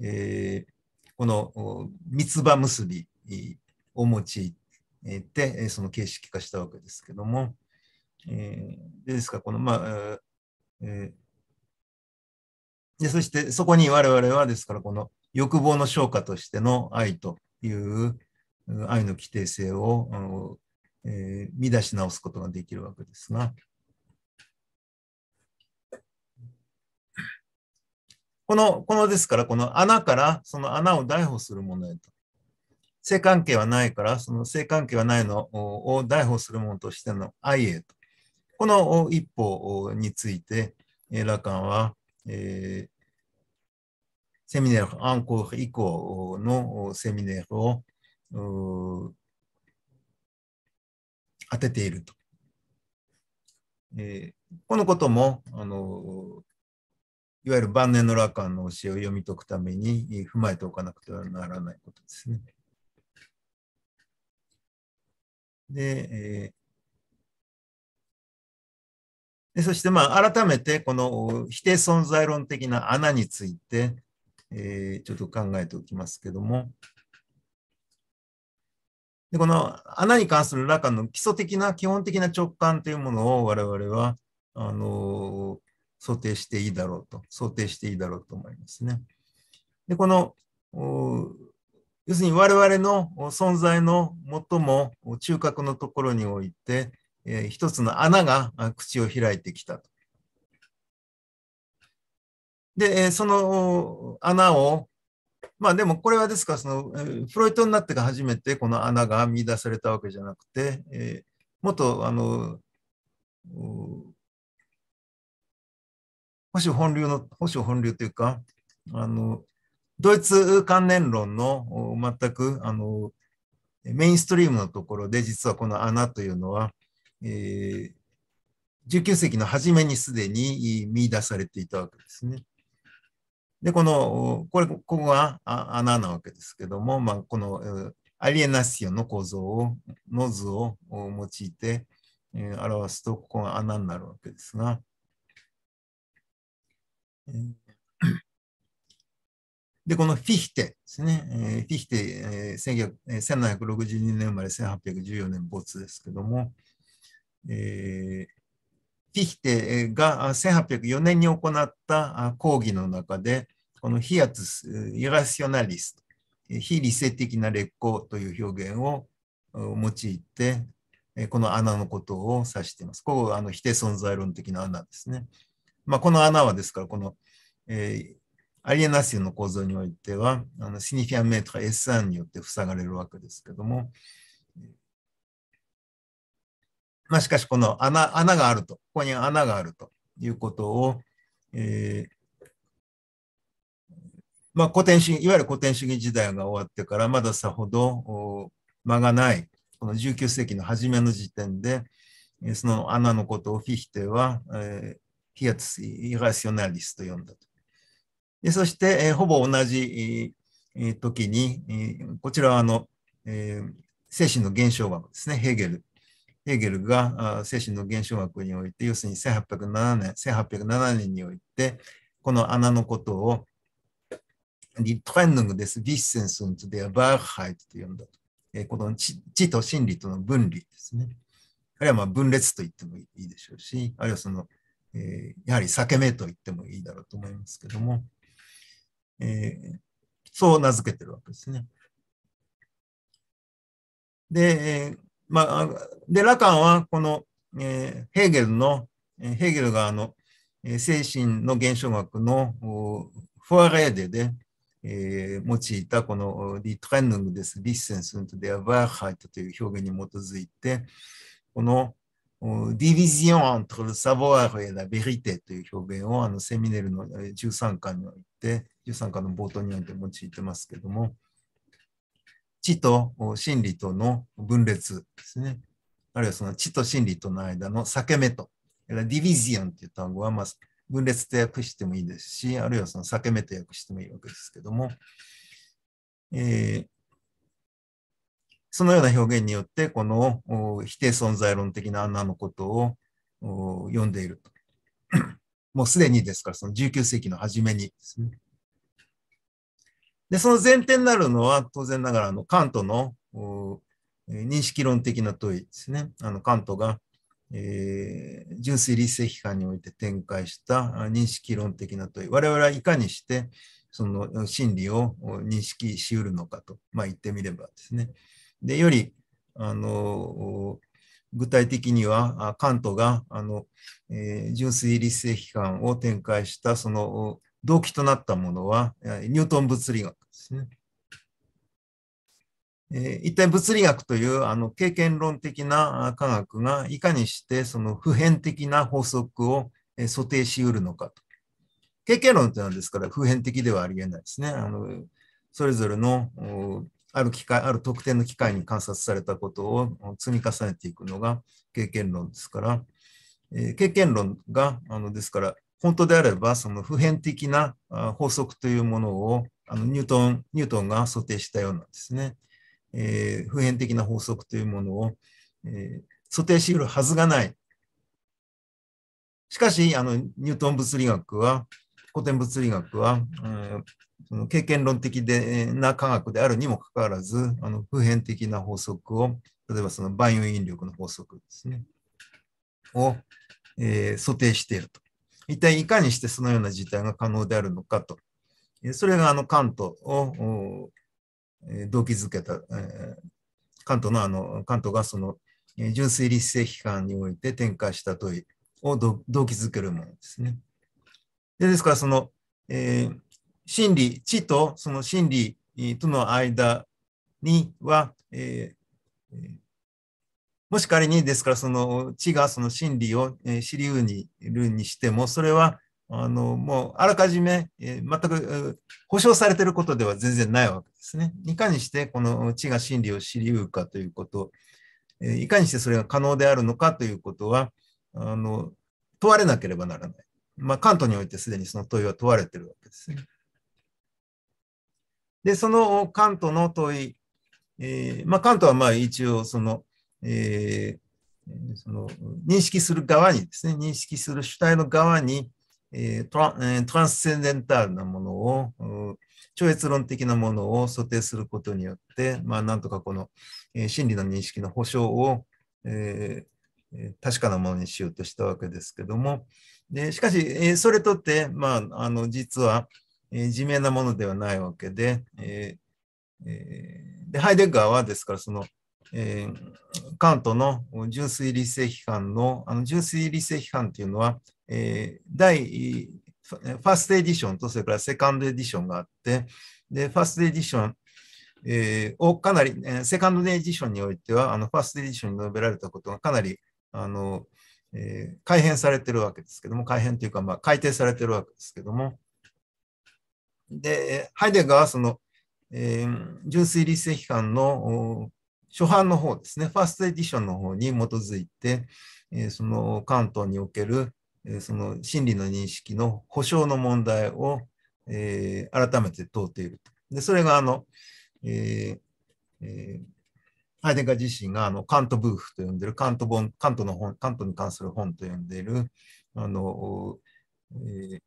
えー、この三つ葉結びを用いて、その形式化したわけですけども、えー、ですから、この、まあ、えー、でそしてそこに我々はですからこの欲望の消化としての愛という愛の規定性を、えー、見出し直すことができるわけですが、この、このですから、この穴から、その穴を逮捕するものへと。性関係はないから、その性関係はないのを逮捕するものとしての愛へと。この一歩について、ラカンは、えー、セミネール、アンコール以降のセミネールを当てていると。えー、このことも、あのいわゆる晩年の羅漢の教えを読み解くために踏まえておかなくてはならないことですね。で、えー、でそして、まあ、改めてこの否定存在論的な穴について、えー、ちょっと考えておきますけども、でこの穴に関する羅漢の基礎的な基本的な直感というものを我々はあの想定していいだろうと、想定していいだろうと思いますね。で、この、要するに我々の存在の最も中核のところにおいて、えー、一つの穴が口を開いてきたと。で、その穴を、まあでもこれはですかその、フロイトになってから初めてこの穴が見出されたわけじゃなくて、えー、もっとあの、保守本流の、保守本流というか、あの、ドイツ関連論の全く、あの、メインストリームのところで、実はこの穴というのは、えー、19世紀の初めにすでに見出されていたわけですね。で、この、これ、ここが穴なわけですけども、まあ、このアリエナシオの構造を、ノズを用いて表すと、ここが穴になるわけですが、で、このフィヒテですね。フィヒテ、え1762年生まれ、1814年没ですけども、えフィヒテが1804年に行った講義の中で、このヒアツス・イラシオナリスト、非理性的な劣行という表現を用いて、この穴のことを指しています。ここはあの否定存在論的な穴ですね。まあ、この穴はですから、この、えー、アリエナシオの構造においては、あのシニフィアンメートが S3 によって塞がれるわけですけども、まあ、しかし、この穴穴があると、ここに穴があるということを、えーまあ、古典主義いわゆる古典主義時代が終わってからまださほど間がないこの19世紀の初めの時点でその穴のことをフィヒテは、えー、ヒアツス・イラシオナリスと呼んだと。でそして、えー、ほぼ同じ、えー、時に、えー、こちらはあの、えー、精神の現象学ですね、ヘーゲル。ヘーゲルが精神の現象学において、要するに1807年、1807年において、この穴のことを、リトレンヌングです、ビッセンスンツデアバーハイと呼んだと。えー、この知知と心理との分離ですね。あるいはまあ分裂と言ってもいいでしょうし、あるいはそのえー、やはり裂け目と言ってもいいだろうと思いますけども、えー、そう名付けてるわけですね。で、えー、まあ、で、ラカンはこの、えー、ヘーゲルの、えー、ヘーゲルがあの、えー、精神の現象学のフォアレーデで、えー、用いたこのリトレンヌングです」「n g des Wissens ハイト」という表現に基づいて、このディビジオン e n t r ア l エ・ラ・ a リテという表現をあのセミネルの13巻において、13巻の冒頭において用いてますけども、知と真理との分裂ですね。あるいはその知と真理との間の裂け目と。ディビジオンという単語は、まあ、分裂と訳してもいいですし、あるいはその裂け目と訳してもいいわけですけども、えーそのような表現によって、この否定存在論的なアンナのことを読んでいると。もうすでにですから、その19世紀の初めにですね。で、その前提になるのは、当然ながら、あの、カントの認識論的な問いですね。あの、カントが、えー、純粋理性批判において展開した認識論的な問い。我々はいかにして、その真理を認識しうるのかと、まあ、言ってみればですね。で、より、あの、具体的には、関東が、あの、えー、純粋理性批判を展開した、その、動機となったものは、ニュートン物理学ですね。えー、一体物理学というあの経験論的な科学がいかにしてその普遍的な法則を想定しうるのかと。経験論というのはですから普遍的ではありえないですね。あのそれぞれのある機会、ある特定の機会に観察されたことを積み重ねていくのが経験論ですから、えー、経験論が、あのですから、本当であれば、その普遍的な法則というものをあのニュートン、ニュートンが想定したようなんですね。えー、普遍的な法則というものを、えー、想定し得るはずがない。しかし、あの、ニュートン物理学は、古典物理学は、うん、その経験論的でな科学であるにもかかわらず、あの普遍的な法則を、例えばその万有引力の法則ですね、を、えー、想定していると。一体いかにしてそのような事態が可能であるのかと。それがあの関東を動機づけた、えー、関東のあの、関東がその純粋理性批判において展開した問いを動機づけるものですね。でですから、その、えー真理、知とその真理との間には、えー、もし仮にですからその知がその真理を知りうにるにしても、それはあのもうあらかじめ全く保証されていることでは全然ないわけですね。いかにしてこの知が真理を知りうかということ、いかにしてそれが可能であるのかということは、あの問われなければならない。まあ、関東においてすでにその問いは問われているわけですね。で、その関東の問い、えー、まあ、関東はまあ一応その、えー、その認識する側にですね、認識する主体の側に、えー、トラトランスセンデンタルなものを、超越論的なものを想定することによって、まあ、なんとかこの、えー、真理の認識の保障を、えー、確かなものにしようとしたわけですけども、でしかし、えー、それとって、まあ、あの実は、えー、自明なものではないわけで、えーえー、でハイデッガーはですからその、えー、カントの純粋理性批判の、あの純粋理性批判というのは、えー、第ファーストエディションとそれからセカンドエディションがあって、で、ファーストエディション、えー、をかなり、えー、セカンドエディションにおいては、あのファーストエディションに述べられたことがかなり、あの、えー、改変されてるわけですけども、改変というか、まあ、改定されてるわけですけども、で、ハイデガーはその、えー、純粋理性批判の初版の方ですね、ファーストエディションの方に基づいて、えー、その関東における、えー、その真理の認識の保障の問題を、えー、改めて問うていると。で、それがあの、えーえー、ハイデガー自身があのカントブーフと呼んでる、カント本、カントの本、カントに関する本と呼んでいる、あの、えー、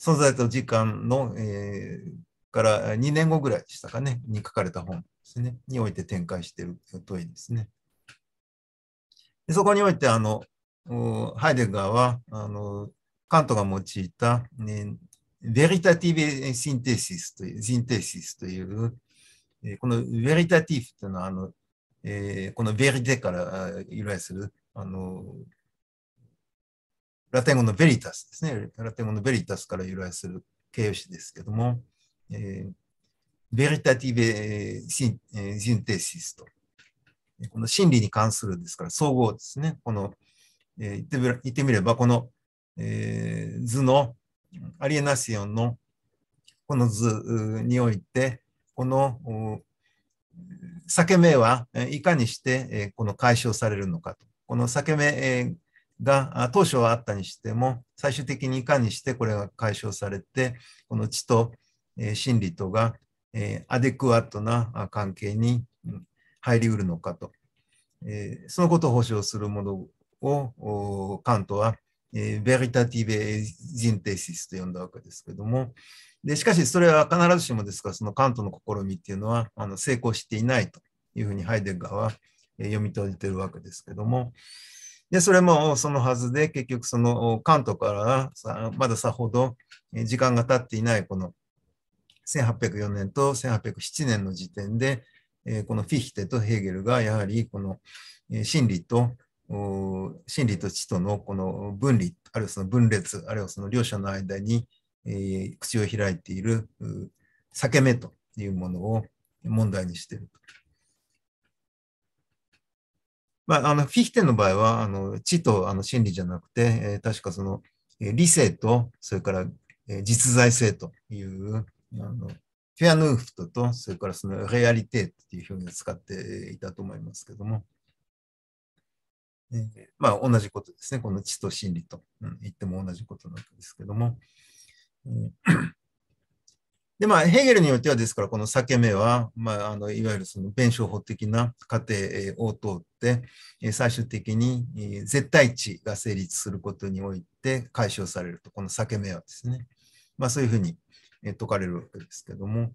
存在と時間の、えー、から2年後ぐらいでしたかね、に書かれた本ですね、において展開している問いですね。でそこにおいて、あの、ハイデガーは、あの、カントが用いた、ね、ベリタティブ・シンテシスという、シンテシスという、このベリタティブというのは、あの、えー、このベリテから由来する、あの、ラテン語のベリタスですね。ラテン語のベリタスから由来する形容詞ですけども、えー、ベリタティベシン,、えー、シンテシスと。この真理に関するですから、総合ですね。この、えー、言って言ってみれば、この、えー、図のアリエナシオンのこの図において、この裂け目はいかにしてこの解消されるのかと。この裂け目が当初はあったにしても最終的にいかにしてこれが解消されてこの知と真理とがアデクワットな関係に入りうるのかとそのことを保証するものをカントはベリタティベ・ジンテシスと呼んだわけですけどもでしかしそれは必ずしもですからそのカントの試みっていうのはあの成功していないというふうにハイデガーは読み解いてるわけですけども、で、それもそのはずで、結局その関東からさまださほど時間が経っていないこの1804年と1807年の時点で、このフィヒテとヘーゲルがやはりこの真理と真理と知とのこの分離、あるいはその分裂、あるいはその両者の間に口を開いている裂け目というものを問題にしているまあ、あのフィヒテの場合は、あの知とあの心理じゃなくて、えー、確かその、え理性と、それから、えー、実在性というあの、フェアヌーフトと、それからそのレアリテーっていう表現を使っていたと思いますけども、えー、まあ同じことですね。この知と心理と、うん、言っても同じことなんですけども、えーで、まあ、ヘーゲルによっては、ですから、この裂け目は、まあ、あのいわゆるその弁証法的な過程を通って、最終的に絶対値が成立することにおいて解消されると、この裂け目はですね、まあ、そういうふうに解かれるわけですけども。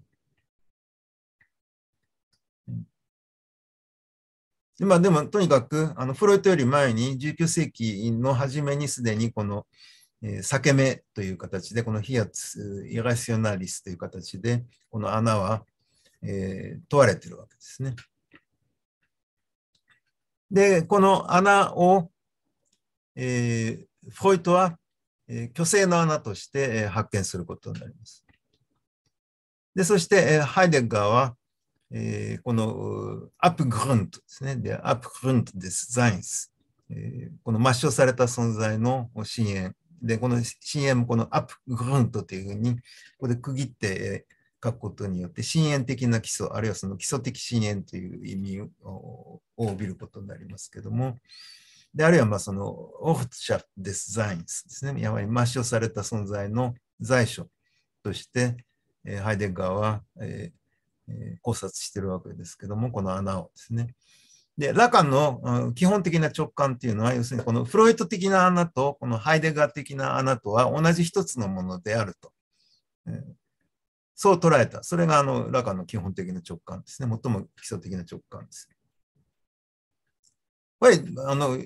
でまあ、でも、とにかく、あのフロイトより前に、19世紀の初めにすでにこの裂け目という形で、このヒアツ・イラシオナリスという形で、この穴は、えー、問われているわけですね。で、この穴を、えー、フロイトは、えー、虚勢の穴として、えー、発見することになります。で、そして、えー、ハイデッガーは、えー、このアップグルントですね。で、アップグルントです。ザインス。えー、この抹消された存在の深淵で、この c もこのアップグルントというふうに、ここで区切って書くことによって、深淵的な基礎、あるいはその基礎的深淵という意味を帯びることになりますけども、で、あるいはまあその、オフシャデスザインスですね。やはり抹消された存在の在所として、えハイデガーは、えーえ考察しているわけですけども、この穴をですね。で、ラカンの基本的な直感っていうのは、要するにこのフロイト的な穴と、このハイデガー的な穴とは同じ一つのものであると。そう捉えた。それがあのラカンの基本的な直感ですね。最も基礎的な直感です。これ、あの、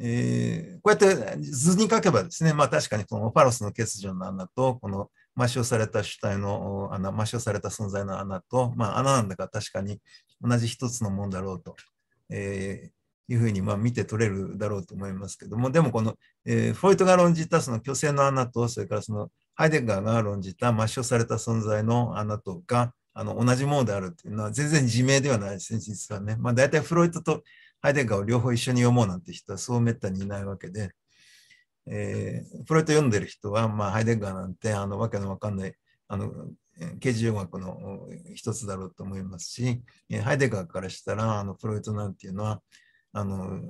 えー、こうやって図に書けばですね、まあ確かにこのパロスの欠如の穴と、この抹消された主体の穴、抹消された存在の穴と、まあ穴なんだから確かに同じ一つのもんだろうとえー、いうふうにまあ見て取れるだろうと思いますけども、でもこの、えー、フロイトが論じたその虚勢の穴と、それからそのハイデガーが論じた抹消された存在の穴とか、あの同じものであるっていうのは全然自明ではないですね、実はね。まあ、大体フロイトとハイデガーを両方一緒に読もうなんて人はそうめったにいないわけで、えー、フロイト読んでる人は、まあ、ハイデガーなんてあのわけのわかんないあの形事学の一つだろうと思いますし、ハイデガーからしたら、あのフロイトなんていうのは、あの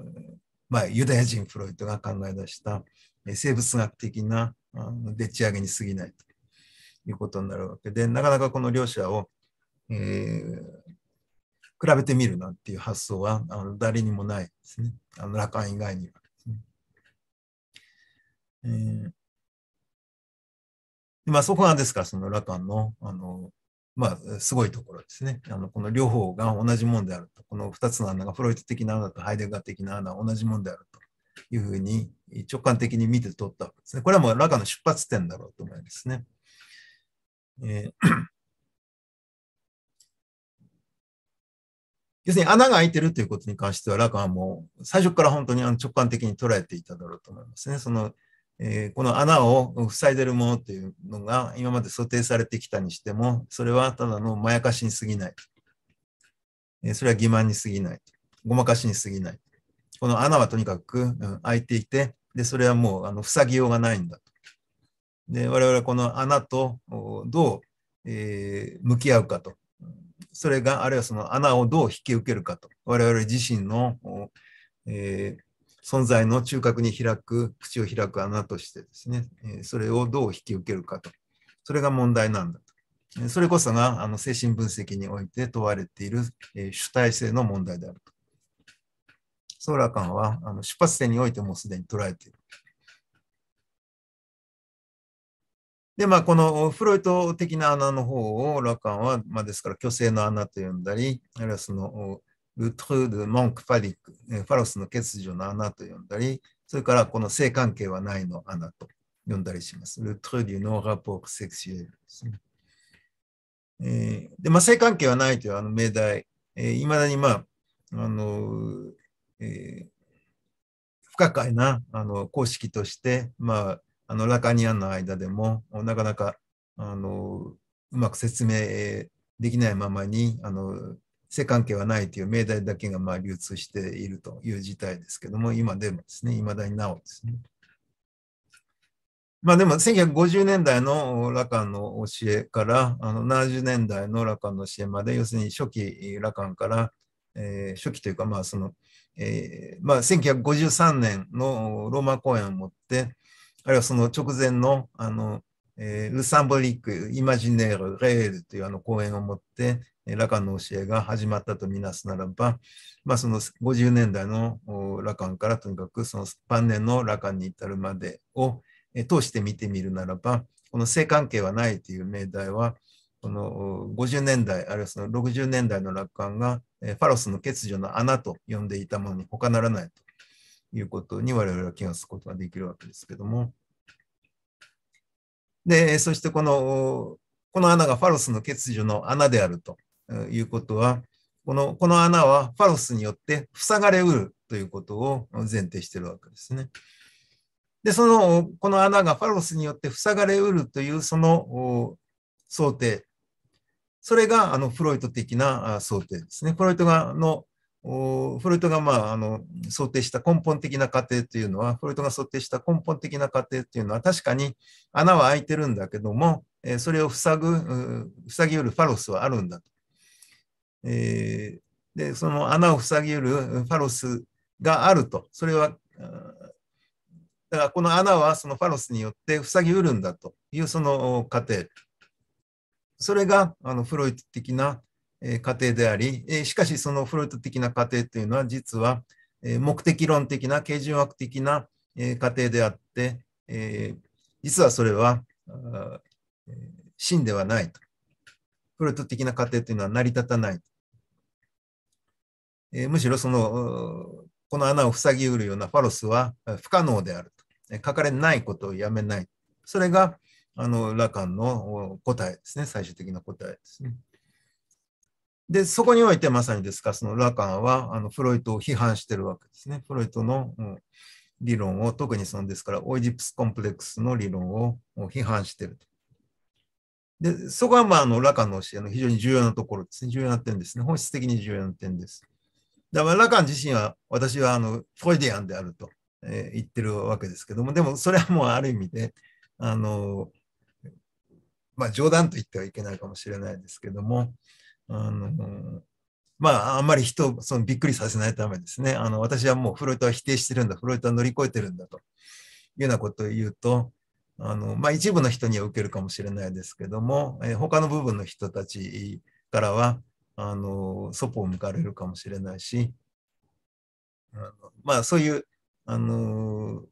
まあ、ユダヤ人フロイトが考え出した生物学的なでっち上げに過ぎないということになるわけで、なかなかこの両者を、えー、比べてみるなんていう発想はあの誰にもないですね。あのラカン以外には、えーまあ、そこがですから、その羅漢の、あの、まあ、すごいところですね。あの、この両方が同じもんであると。この2つの穴がフロイト的な穴とハイデガー的な穴は同じもんであるというふうに直感的に見て取ったわけですね。これはもう羅漢の出発点だろうと思いますね。えー 要するに穴が開いてるということに関しては、ラカンはもう最初から本当にあの直感的に捉えていただろうと思いますね。そのえー、この穴を塞いでるものというのが今まで想定されてきたにしても、それはただのまやかしに過ぎない。えー、それは欺瞞に過ぎない。ごまかしに過ぎない。この穴はとにかく、うん、開いていて、で、それはもうあの塞ぎようがないんだ。で、我々はこの穴とどう、えー、向き合うかと。それが、あるいはその穴をどう引き受けるかと。我々自身の、えー、存在の中核に開く、口を開く穴としてですね、それをどう引き受けるかと。それが問題なんだと。それこそがあの精神分析において問われている、え主体性の問題であると。ソーラー間はあの出発点においてもすでに捉えている。で、まあ、このフロイト的な穴の方をラカンは、まあ、ですから、虚勢の穴と呼んだり、あるいはそのルトゥール・モンク・ファリック、ファロスの欠如の穴と呼んだり、それからこの性関係はないの穴と呼んだりします。ルトゥール・ノー・ラポーク・セクシュエルですね。えー、で、まあ、性関係はないというあの命題、い、え、ま、ー、だに、まあ、あの、えー、不可解なあの公式として、まあ、あのラカニアンの間でもなかなかあのうまく説明できないままにあの性関係はないという命題だけがまあ流通しているという事態ですけども、今でもですね、いまだになおですね。まあでも1950年代の羅漢の教えからあの70年代の羅漢の教えまで要するに初期羅漢から、えー、初期というかまあその、えー、まあ1953年のローマ公演をもってあるいはその直前のあの、えー、ルサンボリック・イマジネール・レールというあの公演をもってラカンの教えが始まったとみなすならば、まあ、その50年代のラカンからとにかくその晩年のラカンに至るまでを通して見てみるならば、この性関係はないという命題は、この50年代、あるいはその60年代の楽観がファロスの欠如の穴と呼んでいたものに他ならないということに我々は気がすくことができるわけですけども。で、そしてこの、この穴がファロスの欠如の穴であるということは、このこの穴はファロスによって塞がれうるということを前提しているわけですね。で、その、この穴がファロスによって塞がれうるというその想定。それがあのフロイト的な想定ですね。フロイトがのフロイトが、まあ、あの想定した根本的な過程というのは、フロイトが想定した根本的な過程というのは、確かに穴は開いてるんだけども、それを塞ぐ、塞ぎうるファロスはあるんだと。えー、で、その穴を塞ぎうるファロスがあると。それは、だからこの穴はそのファロスによって塞ぎうるんだというその過程。それがあのフロイト的な過程であり、しかしそのフロイト的な過程というのは実は目的論的な形順枠的な過程であって、実はそれは真ではないと。プルト的な過程というのは成り立たない。えー、むしろその、この穴を塞ぎうるようなファロスは不可能であると。書かれないことをやめない。それが、あの、カンの答えですね。最終的な答えですね。で、そこにおいてまさにですか、そのラカンはあのフロイトを批判してるわけですね。フロイトの、理論を、特にそのですから、オイジプスコンプレックスの理論を批判してると。で、そこは、まあ、あの、ラカンの教えの非常に重要なところですね。重要な点ですね。本質的に重要な点です。だから、ラカン自身は、私は、あの、フォイディアンであると、えー、言ってるわけですけども、でも、それはもうある意味で、あの、まあ、冗談と言ってはいけないかもしれないですけども、あの、まあ、あんまり人をそのびっくりさせないためですね、あの、私はもうフロイトは否定してるんだ、フロイトは乗り越えてるんだというようなことを言うと、あの、まあ、一部の人には受けるかもしれないですけども、えー、他の部分の人たちからは、あの、そぽを向かれるかもしれないし、あのまあ、そういう、あの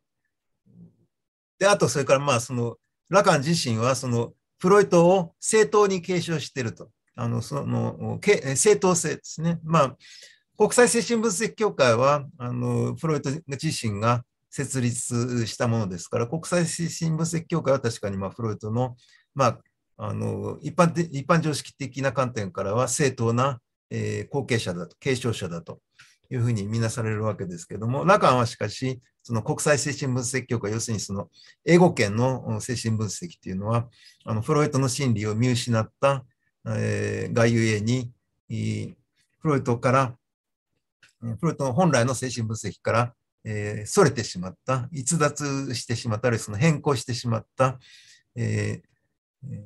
で、あと、それから、まあ、その、ラカン自身は、その、プロイトを正当に継承していると。あの、その、正当性ですね。まあ、国際精神分析協会は、あの、プロイト自身が、設立したものですから、国際神分析協会は確かにまフロイトの,、まあ、あの一般一般常識的な観点からは正当な、えー、後継者だと、継承者だというふうに見なされるわけですけども、ラカンはしかし、その国際精神分析協会、要するにその英語圏の精神分析っていうのは、あのフロイトの心理を見失った、えー、がゆえに、フロイトから、フロイトの本来の精神分析からえー、それてしまった、逸脱してしまった、あるいはその変更してしまった、えー、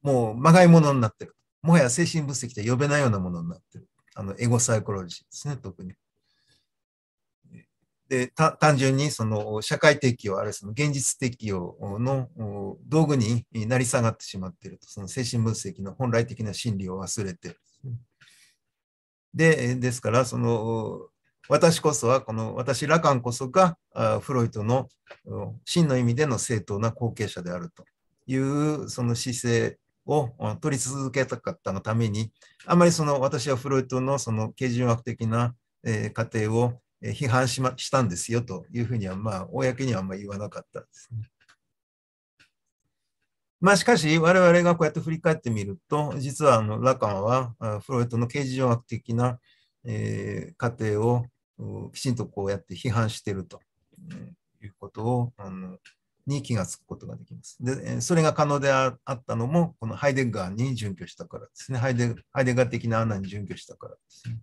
もうまがいものになってる。もはや精神分析で呼べないようなものになってる。あのエゴサイコロジーですね、特に。で単純にその社会適用、あるいはその現実適用の道具になり下がってしまっていると、その精神分析の本来的な真理を忘れている。で、ですから、その私こそは、この私、ラカンこそがフロイトの真の意味での正当な後継者であるというその姿勢を取り続けたかったのために、あまりその私はフロイトのその形純学的な過程を批判し,、ま、したんですよというふうには、まあ、公にはあんまり言わなかったですね。まあ、しかし、我々がこうやって振り返ってみると、実はあのラカンはフロイトの形而上学的なえー、過程をきちんとこうやって批判しているということをあのに気がつくことができます。でそれが可能であったのもこのハイデガーに準拠したからですねハイデハイデガー的な穴に準拠したからですね。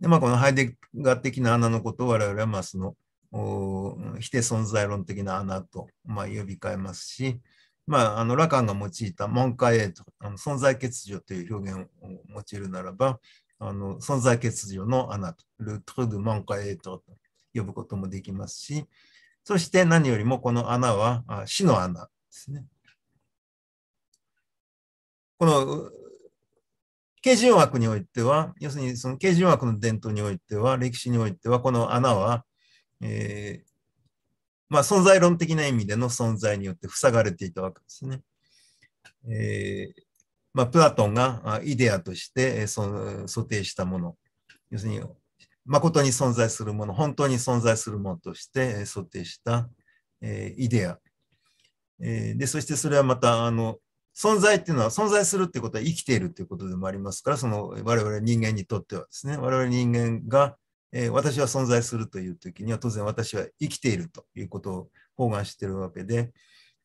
でまあ、このハイデガー的な穴のことを我々はまあその否定存在論的な穴と、まあ、呼び替えますし、まあ、あのラカンが用いた門下へとあの存在欠如という表現を用いるならば、あの存在欠如の穴と、ルトゥル・ゥ門下へと呼ぶこともできますし、そして何よりもこの穴はあ死の穴ですね。この刑事枠においては、要するにその刑事枠の伝統においては、歴史においては、この穴は、えー、まあ、存在論的な意味での存在によって塞がれていたわけですね。えーまあ、プラトンがイデアとしてその想定したもの、要するに、誠に存在するもの、本当に存在するものとして想定した、えー、イデア。えー、で、そしてそれはまた、あの、存在っていうのは、存在するってことは生きているっていうことでもありますから、その我々人間にとってはですね、我々人間がえー、私は存在するという時には当然私は生きているということを包含しているわけで、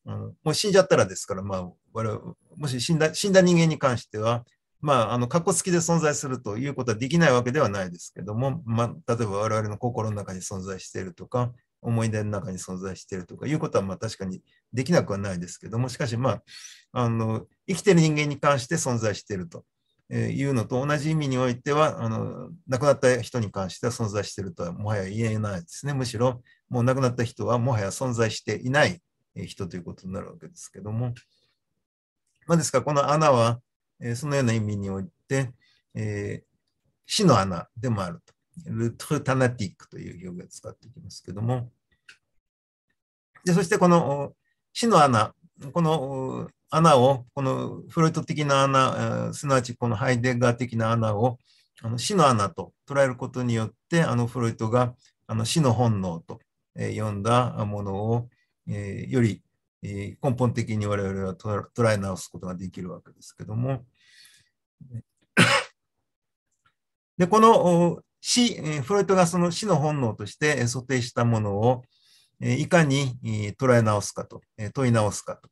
うん、もう死んじゃったらですから、まあ、我々もし死んだ死んだ人間に関しては、まあ、あの、格好付きで存在するということはできないわけではないですけども、まあ、例えば我々の心の中に存在しているとか、思い出の中に存在しているとかいうことは、まあ、確かにできなくはないですけども、しかし、まあ、あの、生きている人間に関して存在しているとえいうのと同じ意味においてはあの亡くなった人に関しては存在しているとはもはや言えないですねむしろもう亡くなった人はもはや存在していない人ということになるわけですけども、まあ、ですからこの穴は、えそのような意味において、えー、死の穴でもあるとルトゥ・タナティックという表現を使っていきますけどもでそしてこの死の穴この穴を、このフロイト的な穴、すなわちこのハイデガー的な穴を、あの死の穴と捉えることによって、あのフロイトがあの死の本能と、え呼んだものを、えー、より、え根本的に我々は捉え直すことができるわけですけども。で、この死、フロイトがその死の本能として想定したものを、いかに捉え直すかと、問い直すかと。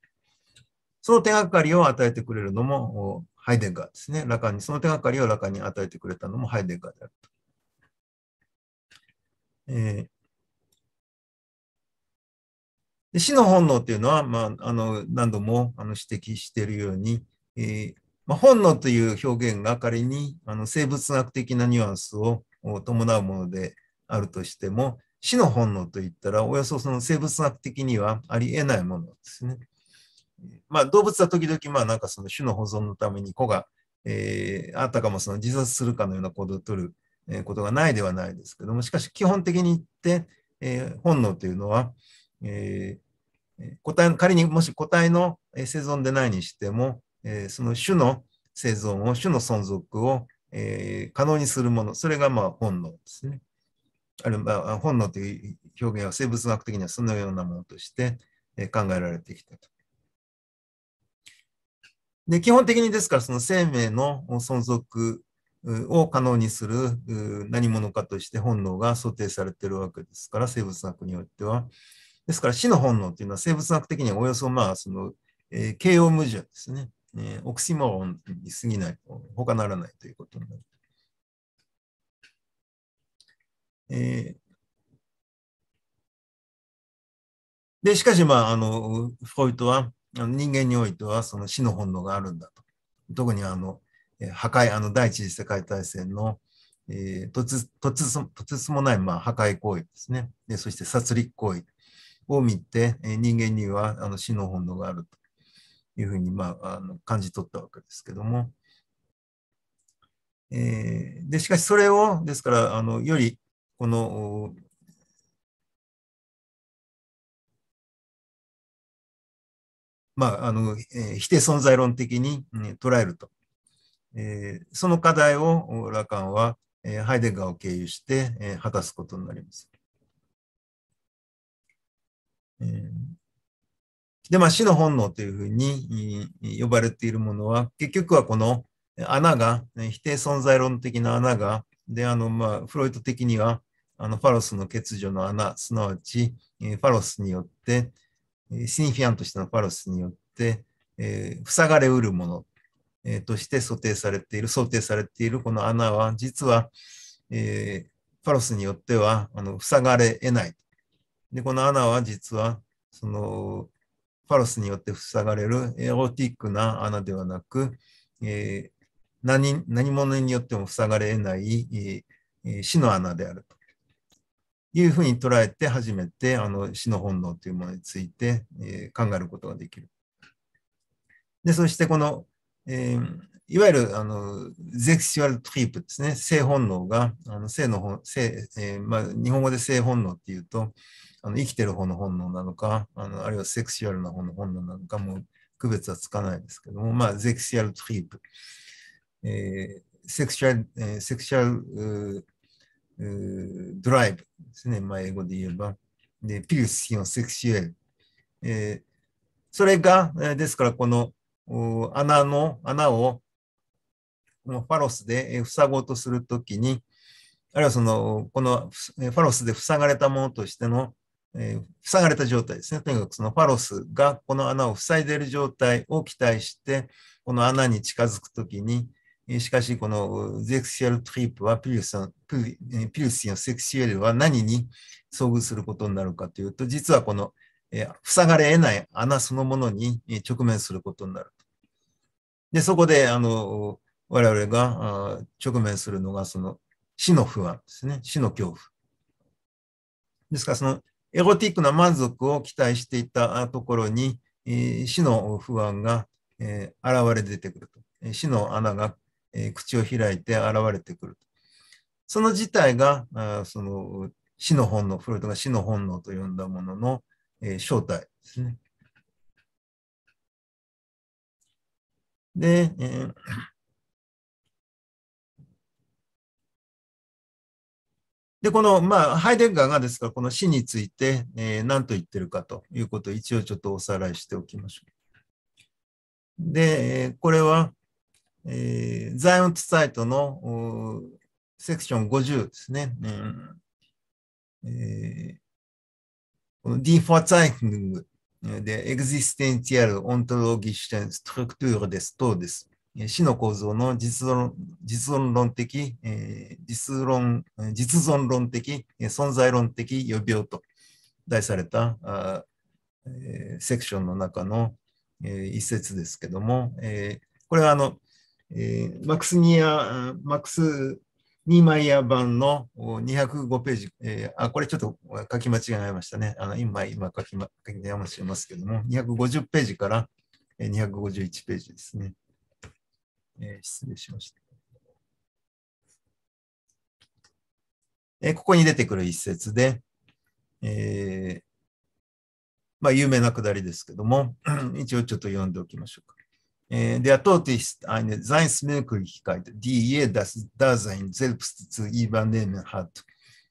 その手がかりを与えてくれるのもハイデガーですね。ラカンに、その手がかりをラカンに与えてくれたのもハイデガーであると。えー、で死の本能というのは、まあ、あの何度もあの指摘しているように、えー、まあ、本能という表現が仮にあの生物学的なニュアンスを伴うものであるとしても、死の本能といったら、およそその生物学的にはありえないものですね。まあ、動物は時々、まあ、なんかその種の保存のために子が、えー、あたかもその自殺するかのような行動をとることがないではないですけども、しかし基本的に言って、えー、本能というのは、えー、個体仮にもし個体の生存でないにしても、えー、その種の生存を、種の存続を、えー、可能にするもの、それがまあ本能ですね。あるいは本能という表現は生物学的にはそのようなものとして考えられてきたと。で基本的にですからその生命の存続を可能にする何者かとして本能が想定されているわけですから生物学においては。ですから死の本能というのは生物学的にはおよそまあその、えー、形容矛盾ですね、えー、オクシモロンに過ぎない他ならないということになる。えー、で、しかし、まあ、あの、フロイトは、人間においては、その死の本能があるんだと。特に、あの、破壊、あの、第一次世界大戦の、えー、とつ、とつとつもない、まあ、破壊行為ですね。で、そして殺戮行為を見て、えー、人間には、あの、死の本能があるというふうに、まあ、あの感じ取ったわけですけども。えー、で、しかし、それを、ですから、あの、より、このまあ、あの、え否定存在論的に、捉えると。えその課題をラカンは、えハイデガーを経由して、え果たすことになります。で、まあ、死の本能というふうに呼ばれているものは、結局はこの穴が、否定存在論的な穴が、で、あの、まあ、フロイト的には、あのファロスの欠如の穴、すなわち、えファロスによって、えシニフィアンとしてのファロスによって、えー、塞がれうるもの、えー、として想定されている、想定されているこの穴は、実は、えー、ファロスによってはあの塞がれ得ない。で、この穴は実は、その、ファロスによって塞がれるエロティックな穴ではなく、えー、何何者によっても塞がれ得ない、えー、死の穴であると。いうふうに捉えて初めてあの死の本能というものについて、えー、考えることができる。でそしてこの、えー、いわゆるあのゼクシュアルトリープですね性本能があの性の本性、えー、まあ、日本語で性本能っていうとあの生きてる方の本能なのかあのあるいはセクシュアルな方の本能なのかも区別はつかないですけども、まあ、ゼクシュアルトリープ、えセクシュアル、えセクシュアルドライブですね、まあ、英語で言えば。で、ピルスオン・セクシュエル。えー、それが、えー、ですから、この穴の、穴をこのファロスで塞ごうとするときに、あるいはその、このファロスで塞がれたものとしての、えー、塞がれた状態ですね。とにかくそのファロスがこの穴を塞いでいる状態を期待して、この穴に近づくときに、しかし、このゼクシュアルトリップはピルスピルシンセクシュアルは何に遭遇することになるかというと、実はこの塞がれ得ない穴そのものに直面することになる。で、そこで、あの、我々が直面するのが、その死の不安ですね。死の恐怖。ですから、そのエロティックな満足を期待していたところに、死の不安が現れ出てくると。死の穴がえー、口を開いて現れてくる。その事態が、あその死の本能、フロイトが死の本能と呼んだものの、えー、正体ですね。で、えー、で、この、まあ、ハイデッガーがですから、この死について、えー、何と言ってるかということを一応ちょっとおさらいしておきましょう。で、これは、えザイオンツサイトのセクション50ですね。うんえー、ディファーツァイクングでエグジステンティアル・オントロギシュテン・ストラクトゥールです。等です。死の構造の実存実論論的、え実論、実存論的、存在論的予備と題されたあ、えセクションの中の、え一節ですけども、えこれはあの、えー、マックスニア、マックスニーマイヤー版の205ページ、えー、あ、これちょっと書き間違えましたね。あの今、今書き,、ま、違えますけども、250ページから251ページですね。えー、失礼しました。えー、ここに出てくる一節で、えー、まあ、有名なくだりですけども、一応ちょっと読んでおきましょうか。Äh, der Tod ist eine Seinsmöglichkeit, die jedes Dasein selbst zu übernehmen hat.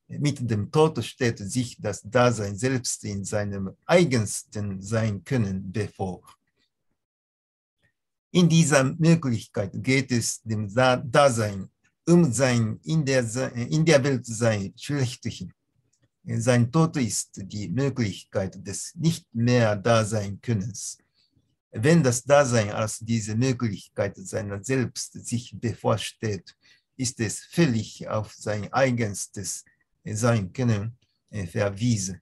Mit dem Tod stellt sich das Dasein selbst in seinem eigensten Sein können bevor. In dieser Möglichkeit geht es dem Dasein um sein in der, in der Welt sein schlechthin. Sein Tod ist die Möglichkeit des nicht mehr Dasein-Könnens. Wenn das Dasein als diese Möglichkeit seiner selbst sich bevorsteht, ist es völlig auf sein eigenstes Sein können äh, verwiesen.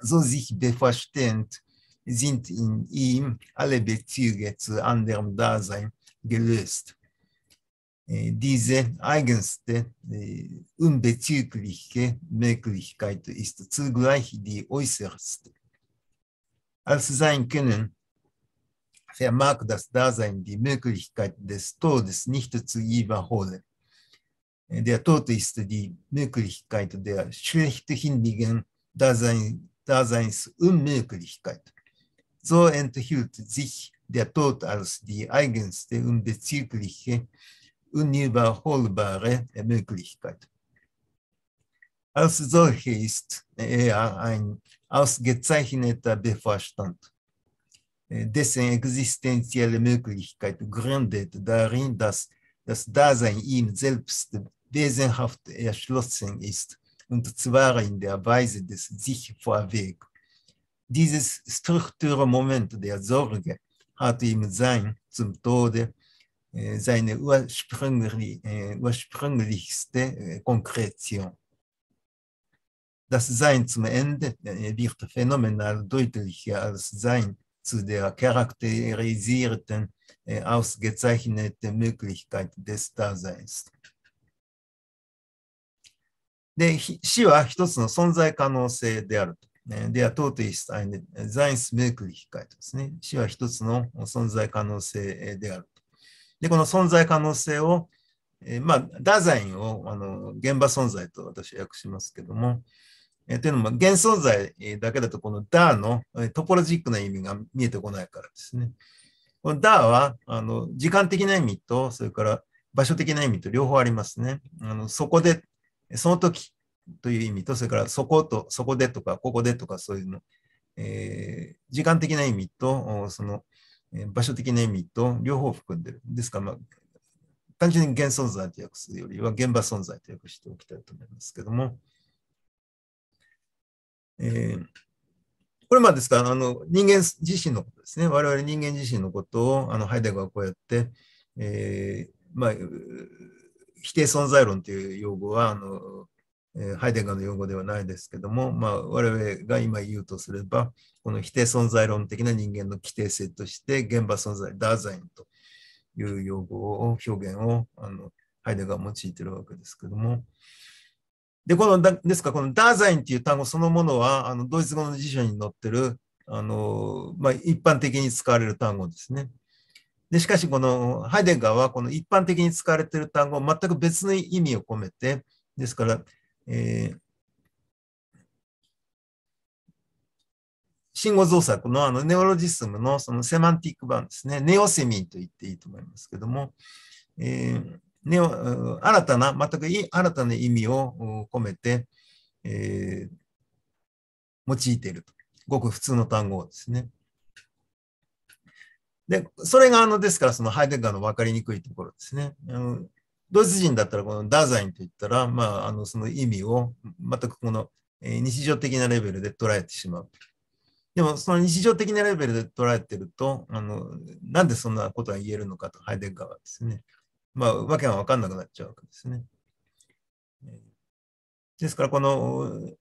So sich bevorstehend sind in ihm alle Bezüge zu anderem Dasein gelöst. Äh, diese eigenste, äh, unbezügliche Möglichkeit ist zugleich die äußerste. Als sein Können vermag das Dasein die Möglichkeit des Todes nicht zu überholen. Der Tod ist die Möglichkeit der schlechthindigen Dasein, Daseinsunmöglichkeit. So enthielt sich der Tod als die eigenste unbezügliche, unüberholbare Möglichkeit. Als solche ist er ein ausgezeichneter Bevorstand dessen existenzielle Möglichkeit gründet darin, dass das Dasein ihm selbst wesenhaft erschlossen ist, und zwar in der Weise des sich vorweg. Dieses Strukturmoment der Sorge hat ihm sein zum Tode seine ursprünglich, ursprünglichste Konkretion. Das Sein zum Ende wird phänomenal deutlicher als Sein zu der charakterisierten, ausgezeichneten m ö g で死は一つの存在可能性であると。で、トーティスアイですね。死は一つの存在可能性であるで、この存在可能性を、まあ、ダザインをあの現場存在と私は訳しますけども、えー、というのも、現存在だけだと、このダーのトポロジックな意味が見えてこないからですね。このダーは、あの、時間的な意味と、それから場所的な意味と両方ありますね。あのそこで、その時という意味と、それからそこと、そこでとか、ここでとか、そういうの、えー、時間的な意味と、その、え場所的な意味と両方含んでる。ですから、まあ、単純に現存在と訳すよりは現場存在と訳しておきたいと思いますけども、えー、これまあですから、あの人間自身のことですね。我々人間自身のことを、あのハイデガーはこうやって、えー、まあ、否定存在論という用語は、あのえハイデガーの用語ではないですけども、まあ、我々が今言うとすれば、この否定存在論的な人間の規定性として、現場存在、ダーザインという用語を、表現をあのハイデガーは用いてるわけですけども、で、この、ですから、このダーザインっていう単語そのものは、あのドイツ語の辞書に載ってる、あの、まあ、一般的に使われる単語ですね。で、しかし、このハイデガーは、この一般的に使われている単語、全く別の意味を込めて、ですから、えー、信号造作のあのネオロジスムのそのセマンティック版ですね、ネオセミンと言っていいと思いますけども、えー、ね、新たな、全く新たな意味を込めて、えー、用いていると。ごく普通の単語ですね。で、それがあの、ですから、そのハイデガーの分かりにくいところですね。あのドイツ人だったら、このダザインといったら、まあ、あの、その意味を全くこの、え日常的なレベルで捉えてしまう。でも、その日常的なレベルで捉えてると、あの、なんでそんなことが言えるのかと、ハイデガーはですね。まあ、わけが分かんなくなっちゃうわけですね。ですから、この、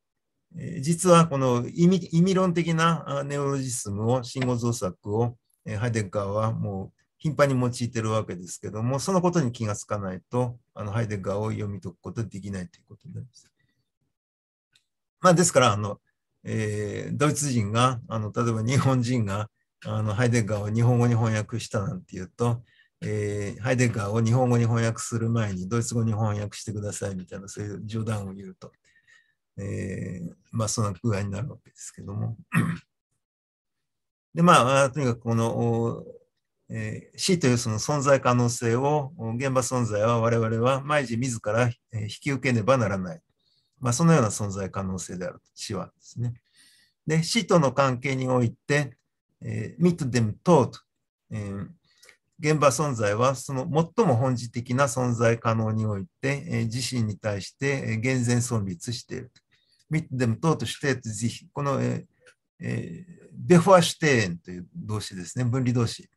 実はこの意味意味論的なネオロジスムを、信号造作を、ハイデッガーはもう頻繁に用いてるわけですけども、そのことに気がつかないと、あのハイデッガーを読み解くことできないということになります。まあ、ですからあの、えー、ドイツ人があの、例えば日本人があのハイデッガーを日本語に翻訳したなんていうと、えー、ハイデガーを日本語に翻訳する前にドイツ語に翻訳してくださいみたいなそういう冗談を言うと、えー、まあそんな具合になるわけですけども。でまあとにかくこの、えー、死というその存在可能性を現場存在は我々は毎時自ら引き受けねばならない。まあそのような存在可能性である死はですね。で、死との関係において、えー、mit dem t o えー現場存在はその最も本質的な存在可能において、え自身に対して厳然存立している。ミッドデムトートシュテーこの、ええー、フォアシュテーンという動詞ですね、分離動詞。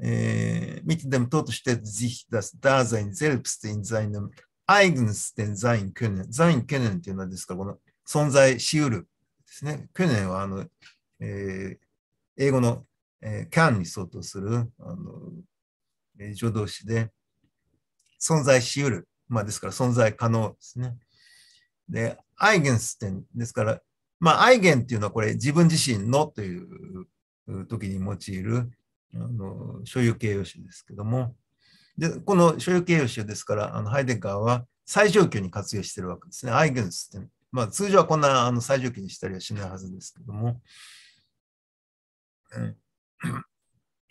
えー、ミッドデムトートシュテーゼヒダスダーザインゼルプステインザインのアイグンステンザインクネン。ザインクネンというのはですか、この存在しうるですね。クネンはあの、えー、英語のえャ can に相当するあの助動詞で、存在しうる。まあ、ですから存在可能ですね。で、アイゲンス点ですから、まあ、アイゲンっていうのはこれ自分自身のという時に用いるあの所有形容詞ですけども、で、この所有形容詞ですから、あのハイデガーは最上級に活用してるわけですね。アイゲンス点。まあ、通常はこんなあの最上級にしたりはしないはずですけども、うん、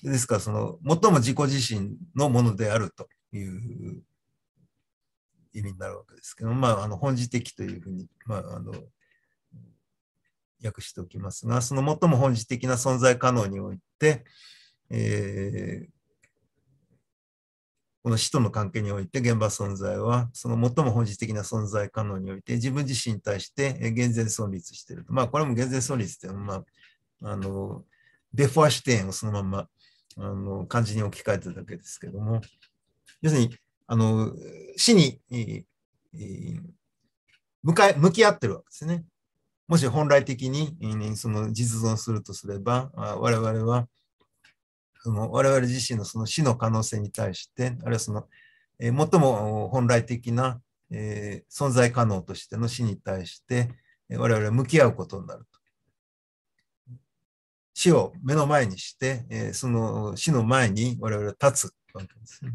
ですから、その、最も自己自身のものであるという意味になるわけですけど、まあ、あの、本事的というふうに、まあ、あの、訳しておきますが、その最も本質的な存在可能において、えー、この死との関係において現場存在は、その最も本質的な存在可能において、自分自身に対して厳然存立していると。まあ、これも厳然存立っていうのは、まあ、あの、デフォア視点をそのままあの漢字に置き換えただけですけども、要するに、あの死に、えー、向かい向き合ってるわけですね。もし本来的に、えー、その実存するとすれば、我々はその我々自身のその死の可能性に対して、あるいはその、えー、最も本来的な、えー、存在可能としての死に対して、我々は向き合うことになる死を目の前にして、えー、その死の前に我々は立つわけですね。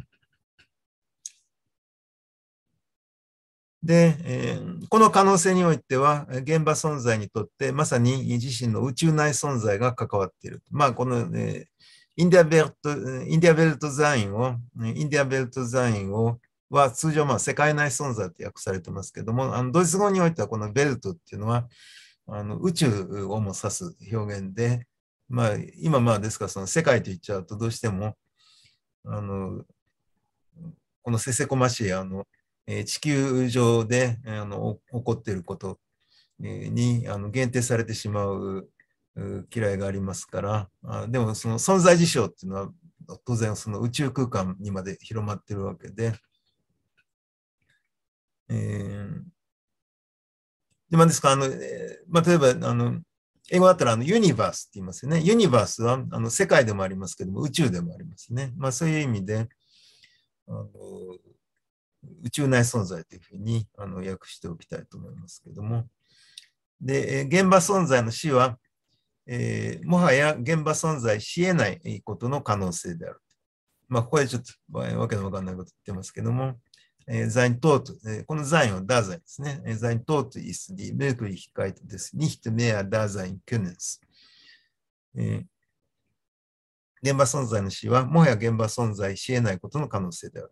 で、えー、この可能性においては、現場存在にとってまさに自身の宇宙内存在が関わっている。まあ、この、えー、インディアベルト、インディアベルトザインを、インディアベルトザインを、は通常、まあ、世界内存在と訳されてますけども、あのドイツ語においてはこのベルトっていうのは、あの宇宙をも指す表現で、まあ、今まあですからその世界と言っちゃうとどうしてもあのこのせせこましいあの、えー、地球上であの起こっていることにあの限定されてしまう嫌いがありますからあでもその存在事象っていうのは当然その宇宙空間にまで広まってるわけで。えーでまあ、ですかあの、まあ、例えばあの英語だったらあのユニバースって言いますよね。ユニバースはあの世界でもありますけども宇宙でもありますね。まあそういう意味であの宇宙内存在というふうにあの訳しておきたいと思いますけども。で、現場存在の死は、えー、もはや現場存在し得ないことの可能性である。まあここでちょっとわけのわかんないこと言ってますけども。Sein Tod, この Sein は Dasein ですね。Sein Tod ist die Möglichkeit des nicht mehr Dasein Könnens。現場存在の死は、もはや現場存在し得ないことの可能性である。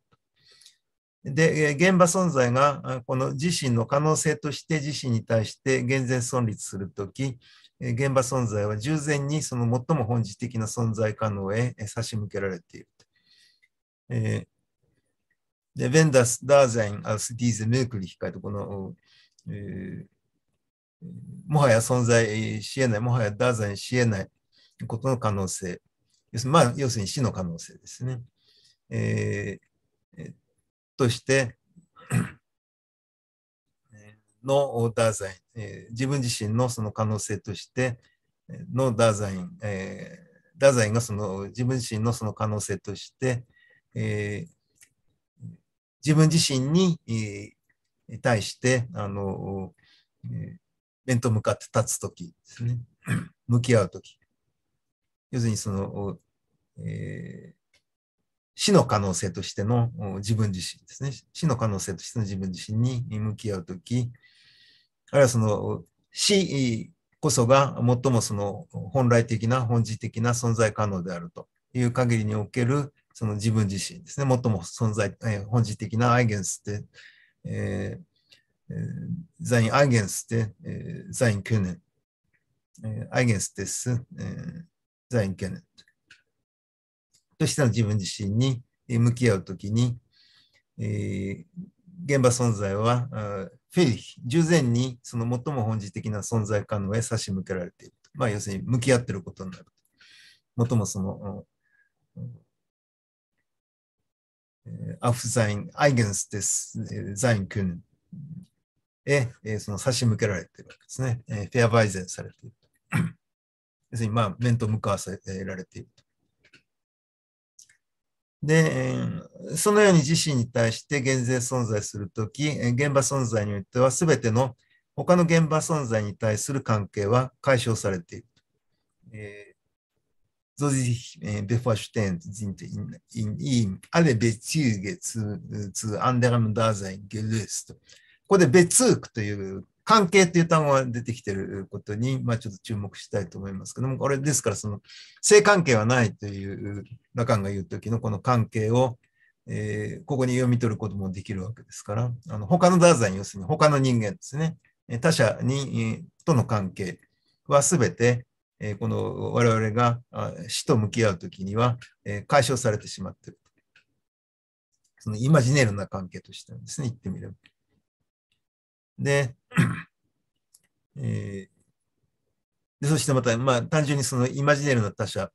で、現場存在が、この自身の可能性として自身に対して厳然存立するとき、現場存在は従前にその最も本質的な存在可能へ差し向けられている。えーで、e ンダース・ダーザイン、s e i n als diese m この、えー、もはや存在し得ない、もはやダザインし得ないことの可能性。要するに,、まあ、要するに死の可能性ですね。えー、として、のダーザイン、えー、自分自身のその可能性としてのダーザイン、えー、ダーザインがその自分自身のその可能性として、えー、自分自身に、え対して、あの、え面と向かって立つときですね。向き合うとき。要するにその、えー、死の可能性としての自分自身ですね。死の可能性としての自分自身に向き合うとき、あるいはその死こそが最もその本来的な、本質的な存在可能であるという限りにおけるその自分自身ですね、最も存在、えー、本質的なアイゲンスで、えー、ザインアイゲンスで、えー、ザイン去年、えー、アイゲンスです、えー、ザインネンとしての自分自身に向き合うときに、えー、現場存在はフェリヒ、従前にその最も本質的な存在可能へ差し向けられている。まあ、要するに向き合っていることになる。最もその auf sein eigenstes Sein können へ、えその差し向けられているわけですね。えフェアバイゼンされている。要するに、まあ、面と向かわせられているえで、そのように自身に対して減税存在するとき、現場存在においてはすべての他の現場存在に対する関係は解消されている。え so sich äh, bevorstehend sind in, in ihm alle Bezüge zu, zu anderem Dasein gelöst. ここで別という関係という単語が出てきてることに、まあちょっと注目したいと思いますけども、これですからその性関係はないというラカンが言うときのこの関係を、えー、ここに読み取ることもできるわけですから、あの他のダーザイ、ン、要するに他の人間ですね、他者に、えー、との関係はすべて、えこの我々が死と向き合うときには、え解消されてしまっている。そのイマジネルな関係としてなんですね、言ってみれば。で、えー、でそしてまた、まあ、単純にそのイマジネルな他者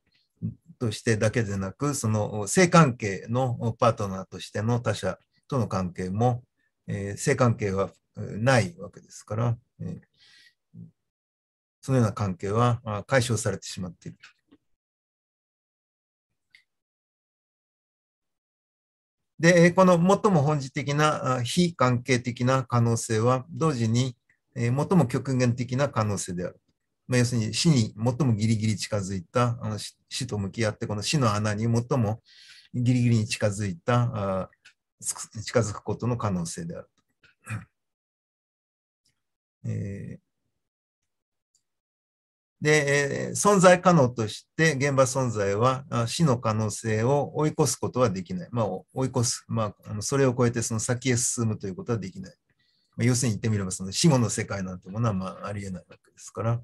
としてだけでなく、その性関係のパートナーとしての他者との関係も、えー、性関係はないわけですから、えーそのような関係は解消されてしまっている。で、この最も本質的な非関係的な可能性は、同時に最も極限的な可能性である。まあ、要するに死に最もギリギリ近づいたあの死と向き合って、この死の穴に最もギリギリに近づいた、近づくことの可能性である。えーで、存在可能として現場存在は死の可能性を追い越すことはできない。まあ、追い越す。まあ、それを超えてその先へ進むということはできない。まあ、要するに言ってみれば、その死後の世界なんてものはまあありえないわけですから。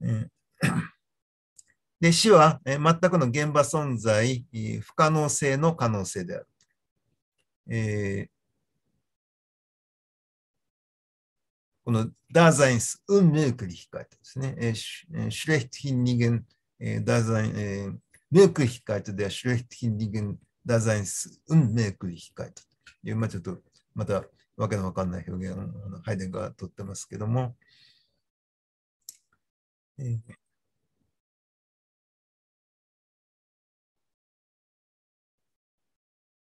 で死は全くの現場存在、不可能性の可能性である。えーこの Daseins Unmöglichkeit ですね。えー、schlechthinnigen Dasein、えー、Möglichkeit der schlechthinnigen Daseins Unmöglichkeit という、まあ、ちょっとまたわけのわかんない表現をハイデンがとってますけども、えー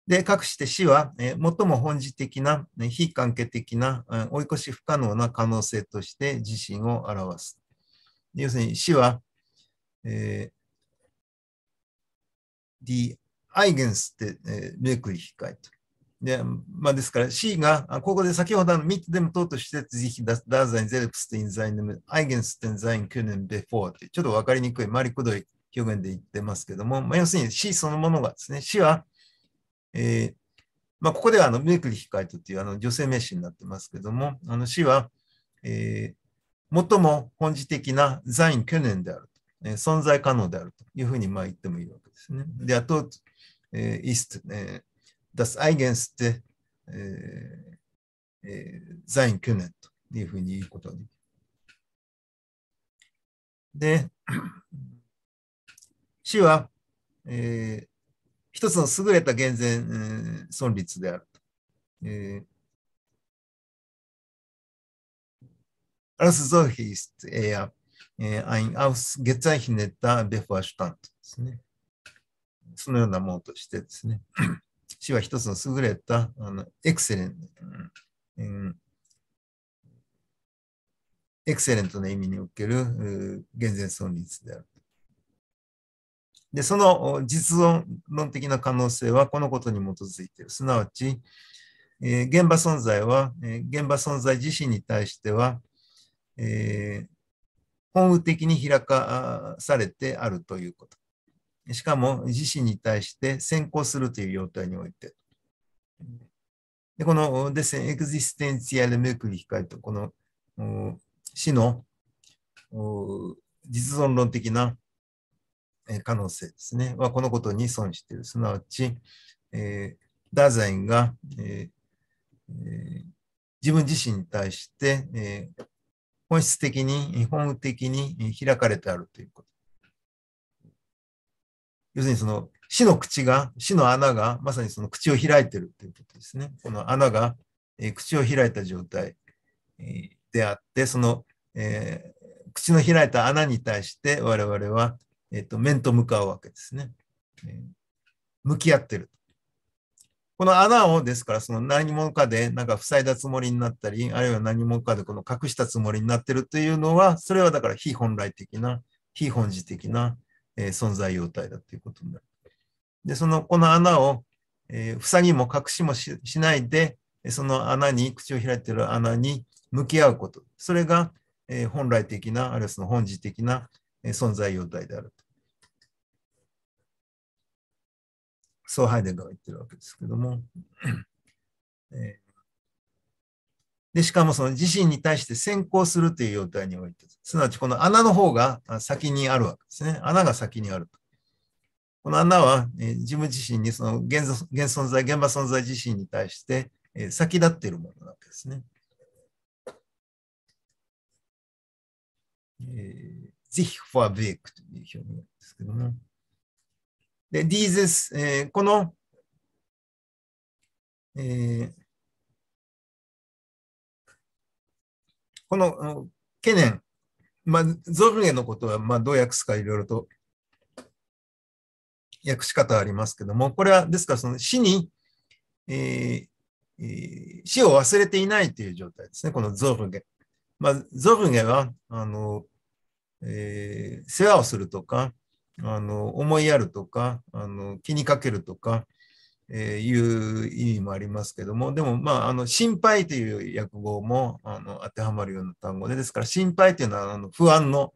で、かくして死は、えー、最も本質的な、ね、非関係的な、うん、追い越し不可能な可能性として自身を表す。要するに死は、えー、the eigens って、えー、レクリ控えと。で、まあ、ですから死が、ここで先ほどのミッでも等として、ぜひ、ダーザイン、ゼルプステインザインアイゲンスティンザイン、キュネン、ベフォーって、ちょっとわかりにくい、回りくどい表現で言ってますけども、まあ、要するに死そのものがですね、死は、えー、まあ、ここではあの、メクリヒカイトっていうあの女性名詞になってますけども、あの死は、えー、最も本質的な在ン去年であると、えー、存在可能であるというふうにまあ言ってもいいわけですね。で、あと、えス ist、えー、das e i g e 去年ええというふうに言うことに。で、死は、えー、一つの優れた厳然、えー、存立であると。えアルスゾーヒースエア、アインアウスゲツアヒネッタデフワシュタントですね。そのようなものとしてですね。死は一つの優れた、あのエクセレント、うん、エクセレントの意味における厳然存立である。で、その実存論的な可能性はこのことに基づいている。すなわち、えー、現場存在は、えー、現場存在自身に対しては、えー、本具的に開かされてあるということ。しかも、自身に対して先行するという状態において。で、このデセね、エクジステンツィアルメクリイと、この死の実存論的な可能性ですね、はこのことに損している。すなわち、えー、ダザインが、えー、自分自身に対して、えー、本質的に、本務的に開かれてあるということ。要するにその死の口が、死の穴が、まさにその口を開いてるということですね。この穴が、え口を開いた状態、であって、その、えー、口の開いた穴に対して我々はえっと、面と向かうわけですね。え向き合ってる。この穴を、ですから、その何者かで、なんか塞いだつもりになったり、あるいは何者かでこの隠したつもりになってるというのは、それはだから非本来的な、非本事的な、え存在様態だということになる。で、その、この穴を、えー、塞ぎも隠しもしないで、その穴に、口を開いてる穴に向き合うこと。それが、え本来的な、あるいはその本事的な、存在様態であると。そうハイデガー言ってるわけですけども。でしかもその自身に対して先行するという様態において、すなわちこの穴の方が先にあるわけですね。穴が先にあると。この穴は、えー、自分自身にその現存在、現場存在自身に対して、えー、先立っているものなわけですね。えー s i フォア・ e r w という表現ですけども。で、d ィー s ス、えー、この、えー、この懸念、まあ、ゾルゲのことは、まあ、どう訳すかいろいろと訳し方ありますけども、これは、ですから、その死に、ええー、死を忘れていないという状態ですね、このゾルゲ。まあ、ゾルゲは、あの、えー、世話をするとか、あの思いやるとかあの気にかけるとか、えー、いう意味もありますけどもでもまああの心配という訳語もあの当てはまるような単語でですから心配というのはあの不安の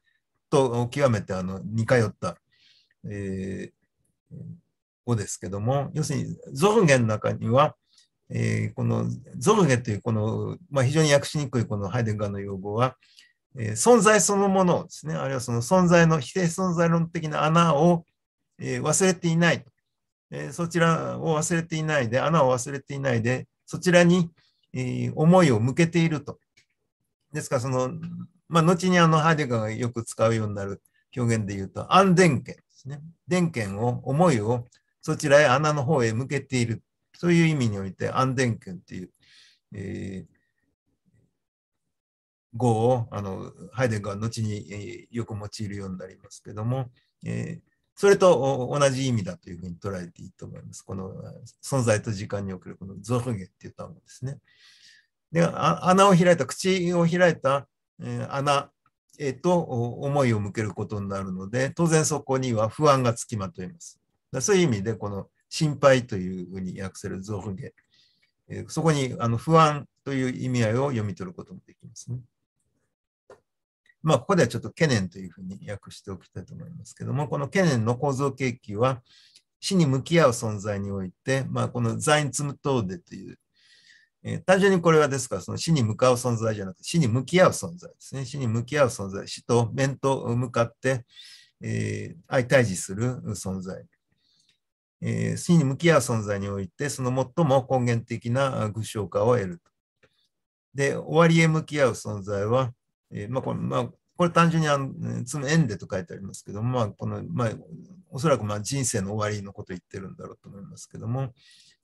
と極めてあの似通った、えー、語ですけども要するにゾルゲの中には、えー、このゾルゲというこの、まあ、非常に訳しにくいこのハイデガーの用語は、え存在そのものをですね、あるいはその存在の、非定存在論的な穴を、え忘れていない、えそちらを忘れていないで、穴を忘れていないで、そちらに、え思いを向けていると。ですから、その、まあ、後にあのハデガーがよく使うようになる表現で言うと、安電圏ですね。電圏を、思いをそちらへ穴の方へ向けている。そういう意味において、安電圏という、えー、語をあのハイデガーは後に、えよく用いるようになりますけども、えそれと同じ意味だというふうに捉えていいと思います。この存在と時間におけるこのゾフゲっていう単語ですね。で穴を開いた、口を開いた、え穴へと思いを向けることになるので、当然そこには不安がつきまといます。だそういう意味で、この心配というふうに訳せるゾフゲ、えそこにあの不安という意味合いを読み取ることもできますね。まあ、ここではちょっと懸念というふうに訳しておきたいと思いますけども、この懸念の構造形機は、死に向き合う存在において、まあ、このザインツムトーデという、えー、単純にこれはですから、その死に向かう存在じゃなくて、死に向き合う存在ですね。死に向き合う存在、死と面と向かって、えー、相対峙する存在。えー、死に向き合う存在において、その最も根源的な具象化を得ると。で、終わりへ向き合う存在は、えー、まあこれ、まあ、これ単純にあの、その縁でと書いてありますけども、まあ、この、まあ、おそらくまあ人生の終わりのことを言ってるんだろうと思いますけども、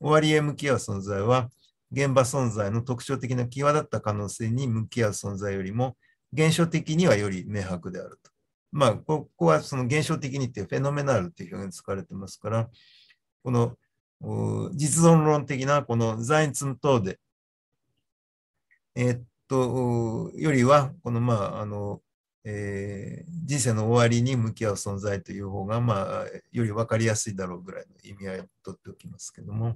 終わりへ向き合う存在は、現場存在の特徴的な際立った可能性に向き合う存在よりも、現象的にはより明白であると。まあ、ここはその現象的にっていうフェノメナルという表現使われてますから、この実存論的なこの在日等で、えー、っとよりは、この、まあ、あの、えー、人生の終わりに向き合う存在という方が、まあ、より分かりやすいだろうぐらいの意味合いをとっておきますけども。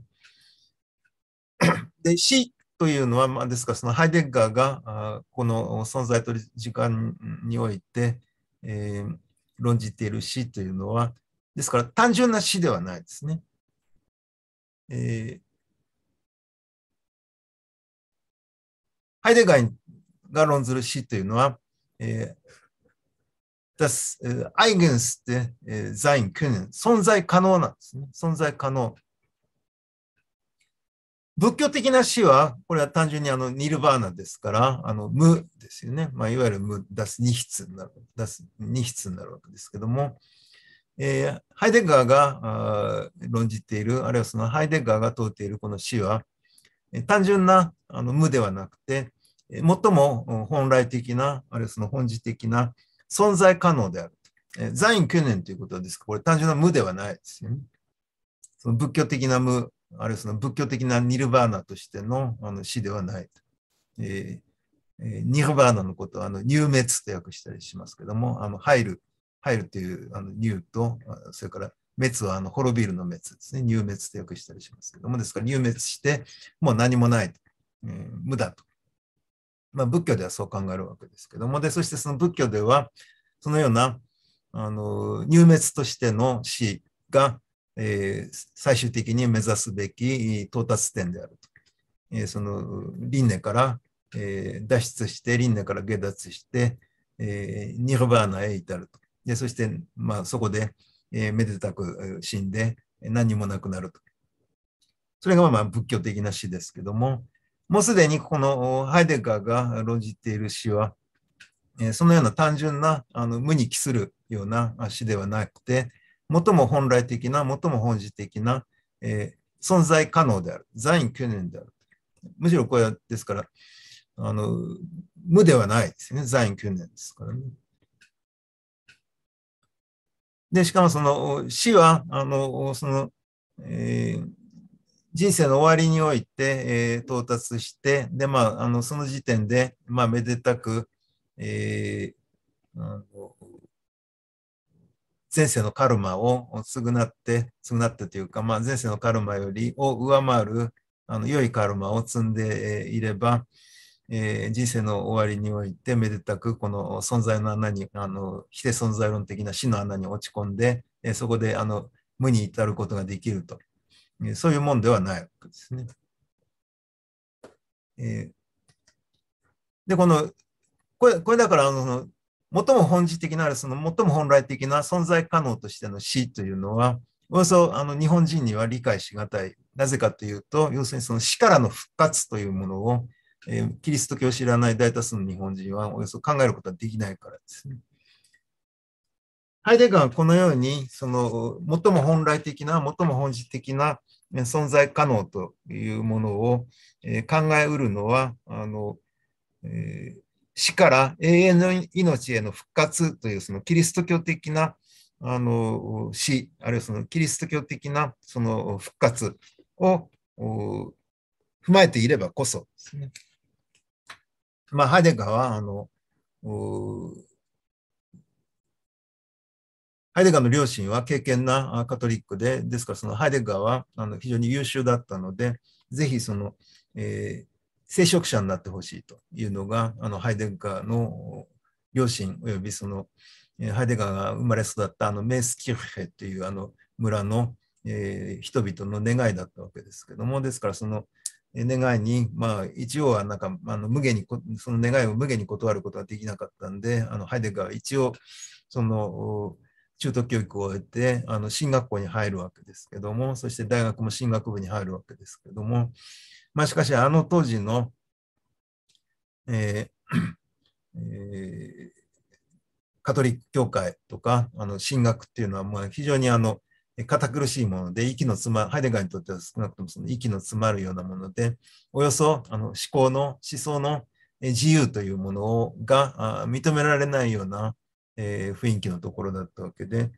で死というのは、まあ、ですからそのハイデッガーがあこの存在と時間において、えー、論じている死というのはですから単純な死ではないですね。えー、ハイデガーが論ずる死というのは、えー、das Eigens って、え sein können 存在可能なんですね。存在可能。仏教的な死は、これは単純にあのニルバーナですから、あの無ですよね。まあ、いわゆる無、出す二筆になる、出す二筆になるわけですけども、えー、ハイデガーが論じている、あるいはそのハイデガーが問うているこの死は、単純なあの無ではなくて、最も本来的な、あるいはその本質的な存在可能である。在院去年ということですこれ単純な無ではないですよね。その仏教的な無、あるいはその仏教的なニルバーナとしてのあの死ではない。えー、えー、ニルバーナのことはあの入滅と訳したりしますけども、あの入る、入るというあの入と、それから滅はあの滅びるの滅ですね。入滅と訳したりしますけども、ですから入滅して、もう何もない、えー、無だとまあ、仏教ではそう考えるわけですけども、で、そしてその仏教では、そのような、あの、入滅としての死が、えー、最終的に目指すべき到達点であると。えー、その、輪廻から、えー、脱出して、輪廻から下脱して、えニルバーナへ至ると。で、そして、まあ、そこで、えめでたく死んで、何もなくなると。それがまあ仏教的な死ですけども、もうすでにこのハイデガーが論じている詩は、そのような単純なあの無に帰するような詩ではなくて、最も本来的な、最も本質的な、えー、存在可能である、在院去年である。むしろこれは、ですから、あの無ではないですね、在院去年ですからね。で、しかもその死は、あの、その、えー人生の終わりにおいて、えー、到達して、で、まあ、あの、その時点で、まあ、めでたく、えー、あの前世のカルマを償って、償ってというか、まあ、前世のカルマよりを上回る、あの、良いカルマを積んでいれば、えー、人生の終わりにおいて、めでたく、この存在の穴に、あの、非で存在論的な死の穴に落ち込んで、えー、そこで、あの、無に至ることができると。そういうもんではないわけですね。えー、で、この、これ、これだから、あの、最も本質的なその最も本来的な存在可能としての死というのは、およそあの日本人には理解しがたい。なぜかというと、要するにその死からの復活というものを、えー、キリスト教を知らない大多数の日本人はおよそ考えることはできないからですね。ハイデガーはこのように、その最も本来的な、最も本質的な存在可能というものを考えうるのは、あの、えー、死から永遠の命への復活というそのキリスト教的なあの死、あるいはそのキリスト教的なその復活を踏まえていればこそですね。まあ、ハデガーはあの、ハイデガーの両親は敬虔なカトリックで、ですからそのハイデガーはあの非常に優秀だったので、ぜひその、えー、聖職者になってほしいというのが、あのハイデガーの両親およびその、えー、ハイデガーが生まれ育ったあのメスキルヘというあの村の、えー、人々の願いだったわけですけども、ですからその、願いに、まあ、一応はなんかあの無限にその願いを無限に断ることはできなかったんであのハイデガーは一応その中等教育を終えて、あの、進学校に入るわけですけども、そして大学も進学部に入るわけですけども、まあ、しかし、あの当時の、えー、えー、カトリック教会とか、あの、進学っていうのは、まあ、非常にあの、堅苦しいもので、息の詰まる、ハイデガーにとっては少なくともその息の詰まるようなもので、およそあの思考の、思想の自由というものが認められないようなえー、雰囲気のところだったわけで、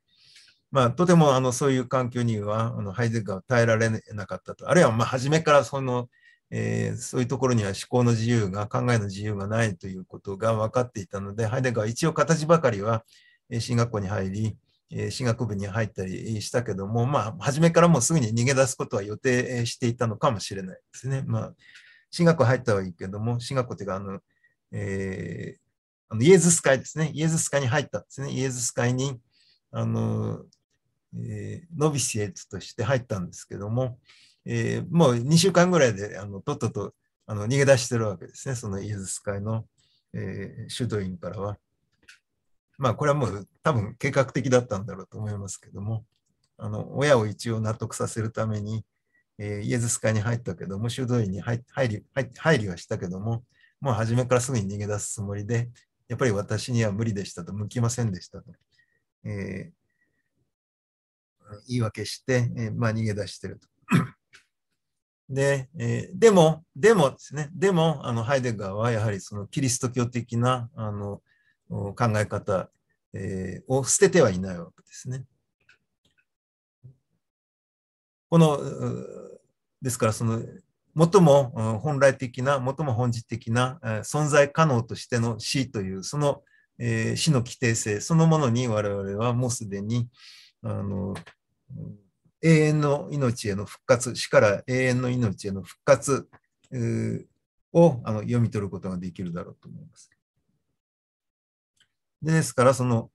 まあ、とてもあのそういう環境にはあのハイデッガーは耐えられなかったと。あるいはまあ初めからその、えー、そういうところには思考の自由が考えの自由がないということが分かっていたので、ハイデガーは一応形ばかりは進学校に入り、進学部に入ったりしたけども、まあ、初めからもうすぐに逃げ出すことは予定していたのかもしれないですね。まあ、進学校入ったはいいけども、進学校というか、あの、えー、あのイエズス会ですね。イエズス会に入ったんですね。イエズス会に、あの、えー、ノビシエツとして入ったんですけども、えー、もう2週間ぐらいであのとっととあの逃げ出してるわけですね。そのイエズス会の、えー、修道院からは。まあ、これはもう多分計画的だったんだろうと思いますけども、あの親を一応納得させるために、えー、イエズス会に入ったけども、修道院に入り入りはしたけども、もう初めからすぐに逃げ出すつもりで、やっぱり私には無理でしたと、向きませんでしたと、えー、言い訳して、えー、まあ、逃げ出してると。で、えー、でも、でもですね、でも、あのハイデガーはやはりそのキリスト教的なあの考え方、えー、を捨ててはいないわけですね。この、ですからその最も本来的な、最も本質的な存在可能としての死という、その死の規定性そのものに我々はもうすでにあの永遠の命への復活、死から永遠の命への復活をあの読み取ることができるだろうと思います。ですから、その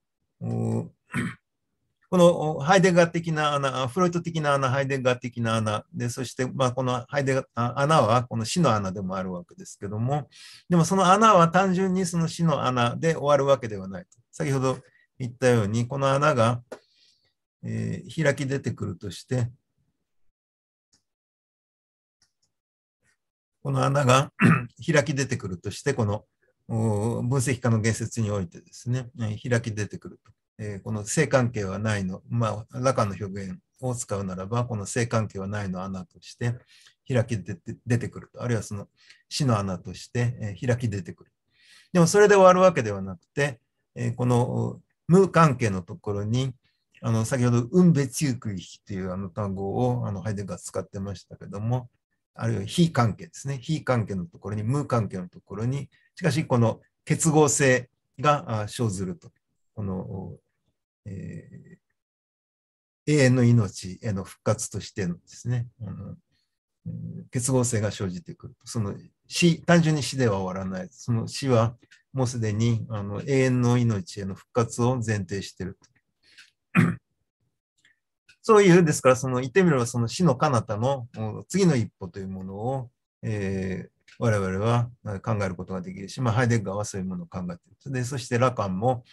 このハイデガー的な穴、フロイト的な穴、ハイデガー的な穴で、そして、まあ、このハイデガー穴はこの死の穴でもあるわけですけども、でもその穴は単純にその死の穴で終わるわけではないと。先ほど言ったように、この穴が、えー、開き出てくるとして、この穴が 開き出てくるとして、この分析家の言説においてですね、開き出てくると。えー、この性関係はないの、まあ、ラカの表現を使うならば、この性関係はないの穴として開き出て出てくると、あるいはその死の穴として、え開き出てくる。でもそれで終わるわけではなくて、えこの無関係のところに、あの先ほど、運別ゆくひというあの単語をあのハイデガー使ってましたけども、あるいは非関係ですね。非関係のところに、無関係のところに、しかしこの結合性が生ずると。このえー、永遠の命への復活としてのですね、結合性が生じてくるその死、単純に死では終わらない。その死はもうすでにあの永遠の命への復活を前提している。そういう、ですから、その言ってみればその死の彼方の次の一歩というものを、えー、我々は考えることができるし、まあ、ハイデッガーはそういうものを考えている。でそしてラカンも、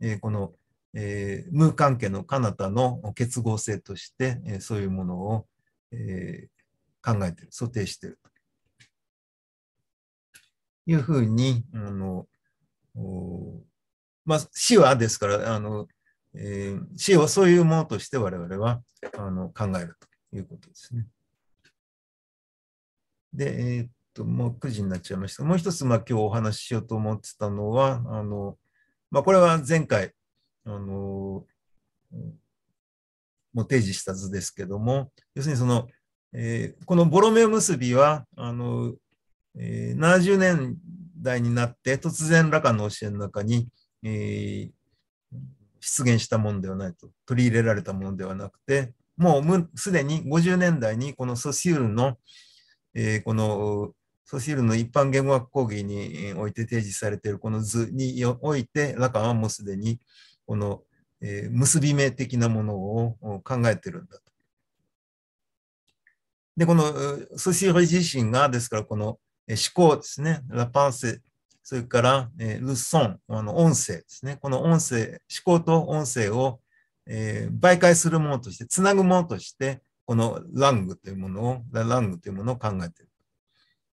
えー、このえー、無関係の彼方の結合性として、えー、そういうものを、えー、考えてる、想定しているというふうに、あのまあ、死はですから、あのえー、死をそういうものとして我々はあの考えるということですね。で、えー、っと、もう9時になっちゃいました。もう一つ、まあ、今日お話ししようと思ってたのは、あのまあ、これは前回、あの、も提示した図ですけども、要するにその、えー、このボロメオ結びは、あの、えー、70年代になって突然羅漢の教えの中に、えー、出現したものではないと、取り入れられたものではなくて、もうすでに50年代にこのソシュールの、えー、このソシュールの一般言語学講義において提示されているこの図において、羅漢はもうすでに、この、え結び目的なものを考えてるんだと。で、このソシーレ自身が、ですから、この思考ですね、ラパンセ、それから、えルソン、あの音声ですね、この音声、思考と音声を、え媒介するものとして、つなぐものとして、このラングというものを、ラングというものを考えている。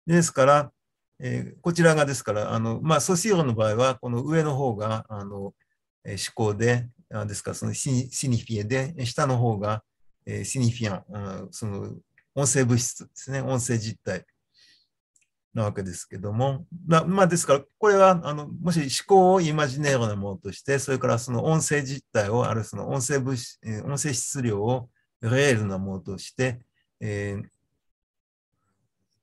ですから、えー、こちらがですから、あのまあ、ソシーロの場合は、この上の方が、あの思考で、ですからそのシニシニフィエで、下の方がシニフィアン、その音声物質ですね、音声実体なわけですけども、まあですから、これはあのもし思考をイマジネーロなものとして、それからその音声実体を、あるいはその音声物質、音声質量をレールなものとして、えー、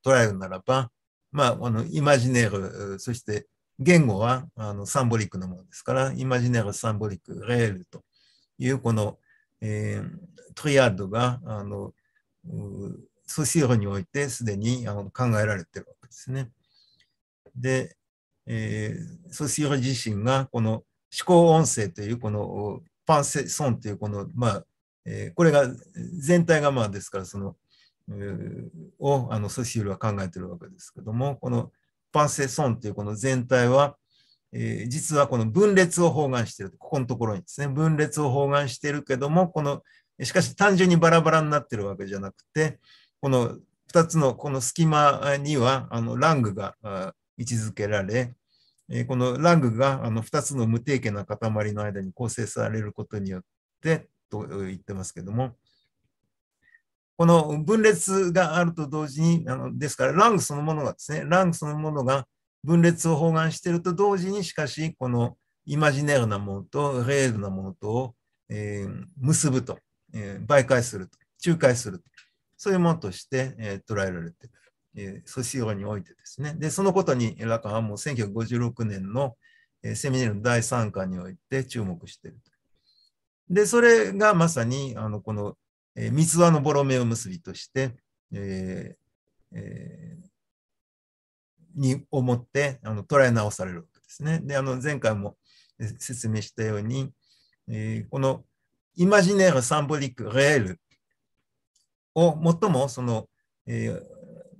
捉えるならば、まあ、あのイマジネール、そして言語はあのサンボリックなものですから、イマジネル、サンボリック、レールというこの、えー、トリアッドがあのソシエロにおいてすでにあの考えられてるわけですね。で、えー、ソシエロ自身がこの思考音声というこのパンセソンというこの、まあえー、これが全体がまあですからその、えー、をあのソシエロは考えてるわけですけども、この般性損というこの全体は、えー、実はこの分裂を包含している。ここのところにですね、分裂を包含しているけども、この、しかし単純にバラバラになっているわけじゃなくて、この2つのこの隙間には、あの、ラングが位置づけられ、えこのラングがあの2つの無定型な塊の間に構成されることによってと言ってますけども、この分裂があると同時に、あのですから、ラングそのものがですね、ラングそのものが分裂を包含していると同時に、しかし、このイマジネルなものとレールなものとを、えー、結ぶと、えー、媒介すると、仲介すると、そういうものとして、えー、捉えられている。えー、ソシオにおいてですね。で、そのことにラカンはもう1956年の、えー、セミネルの第3巻において注目していると。で、それがまさにあのこのえー、三つ輪のボロメオ結びとして、えーえー、に思ってあの捉え直されるわけですね。であの前回も説明したように、えー、このイマジネール・サンボリック・レールを最もその、えー、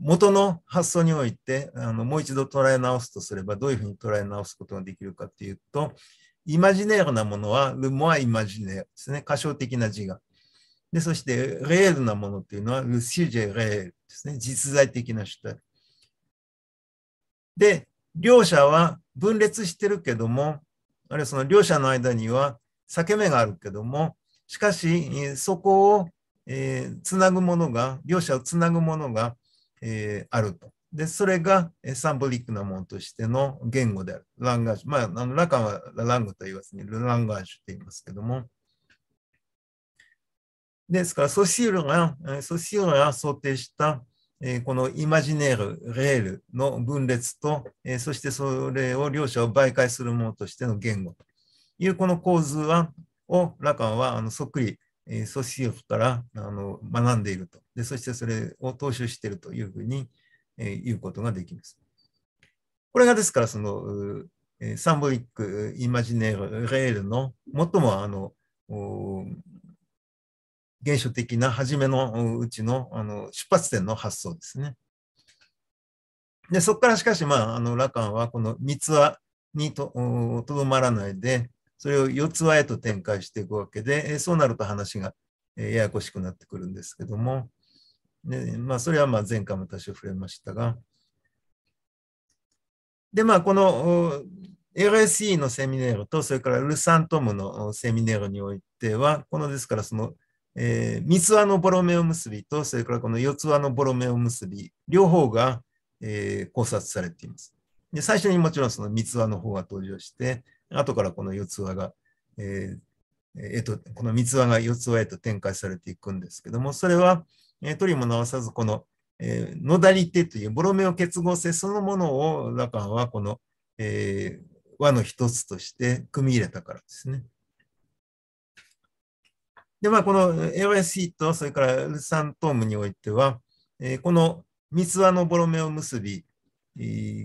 元の発想においてあのもう一度捉え直すとすればどういうふうに捉え直すことができるかというとイマジネールなものはルモア・イマジネールですね。歌唱的な自我。で、そして、レールなものっていうのは、ルシュジェ・レールですね。実在的な主体。で、両者は分裂してるけども、あるいはその両者の間には裂け目があるけども、しかし、そこを、えー、つなぐものが、両者をつなぐものが、えー、あると。で、それがサンボリックなものとしての言語である。ランガージュ。まあ、あのラカンはラングと言わずに、ランガージュって言いますけども。ですから、ソシールが、ソシールが想定したこのイマジネール、レールの分裂と、そしてそれを両者を媒介するものとしての言語というこの構図はをラカンはあのそっくりえソシーフからあの学んでいるとで、そしてそれを踏襲しているというふうに、え言うことができます。これがですから、その、えサンボイック・イマジネール・レールの最もあの原初的な初めのうちのあの出発点の発想ですね。でそこからしかし、まあ、あのラカンはこの三つ輪にとどまらないで、それを四つ輪へと展開していくわけで、そうなると話がややこしくなってくるんですけども、でまあ、それはまあ前回も多少触れましたが。で、まあ、この LSE のセミネールと、それからルサントムのセミネールにおいては、このですから、そのえー、三つ輪のボロメオ結びと、それからこの四つ輪のボロメオ結び、両方が、えー、考察されています。で最初にもちろんその三つ輪の方が登場して、後からこの四つ輪が、えーえー、とこの三つ輪が四つ輪へと展開されていくんですけども、それは、えー、取りも直さず、この、えー、利手というボロメオ結合性そのものをラカンはこの、えー、の一つとして組み入れたからですね。で、まあ、この LSE と、それからルサントームにおいては、えー、この三つ輪のボロメオ結び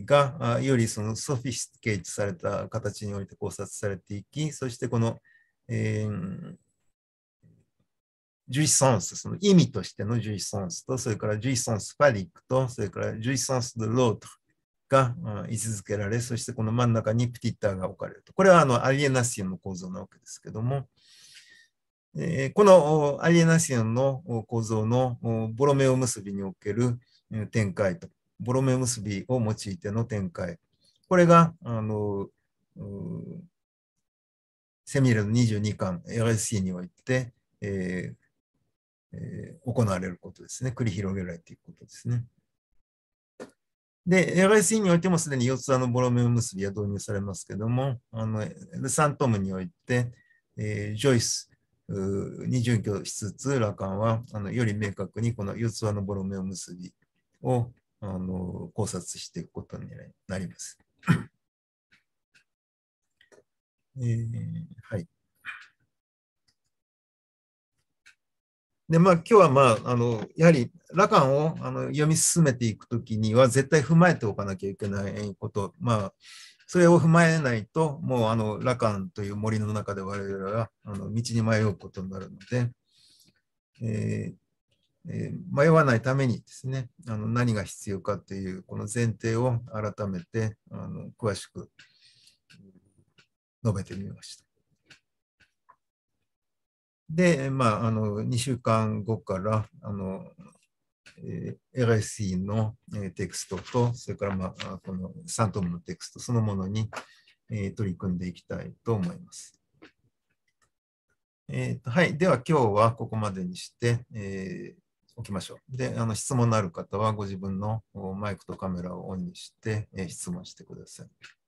が、よりそのソフィスケートされた形において考察されていき、そしてこの、えー、ジュイソンス、その意味としてのジュイソンスと、それからジュイソンスパリックと、それからジュイソンスドロートが位置づけられ、そしてこの真ん中にプティッターが置かれると。これはあのアリエナシアの構造なわけですけども、このアリエナシオンの構造のボロメオ結びにおける展開と、ボロメオ結びを用いての展開、これが、あの、セミレの22巻 LSC において、えーえー、行われることですね。繰り広げられていくことですね。で、LSE においてもすでに四つのボロメオ結びは導入されますけども、あの、ルサントムにおいて、えー、ジョイスに準拠しつつ、羅漢はあのより明確にこの四つ葉のボロメを結びをあの考察していくことになります。えー、はい。で、まあ、今日は、まあ、あの、やはり、羅漢をあの読み進めていくときには、絶対踏まえておかなきゃいけないこと、まあ、それを踏まえないと、もうあの、羅漢という森の中で我々はあの道に迷うことになるので、えー、えー、迷わないためにですね、あの何が必要かという、この前提を改めてあの詳しく述べてみました。で、まあ、あの2週間後からあの RSE のテクストと、それから、まあ、このサントムのテクストそのものに取り組んでいきたいと思います。えーとはい、では今日はここまでにして、えー、おきましょう。で、あの質問のある方はご自分のマイクとカメラをオンにして、えー、質問してください。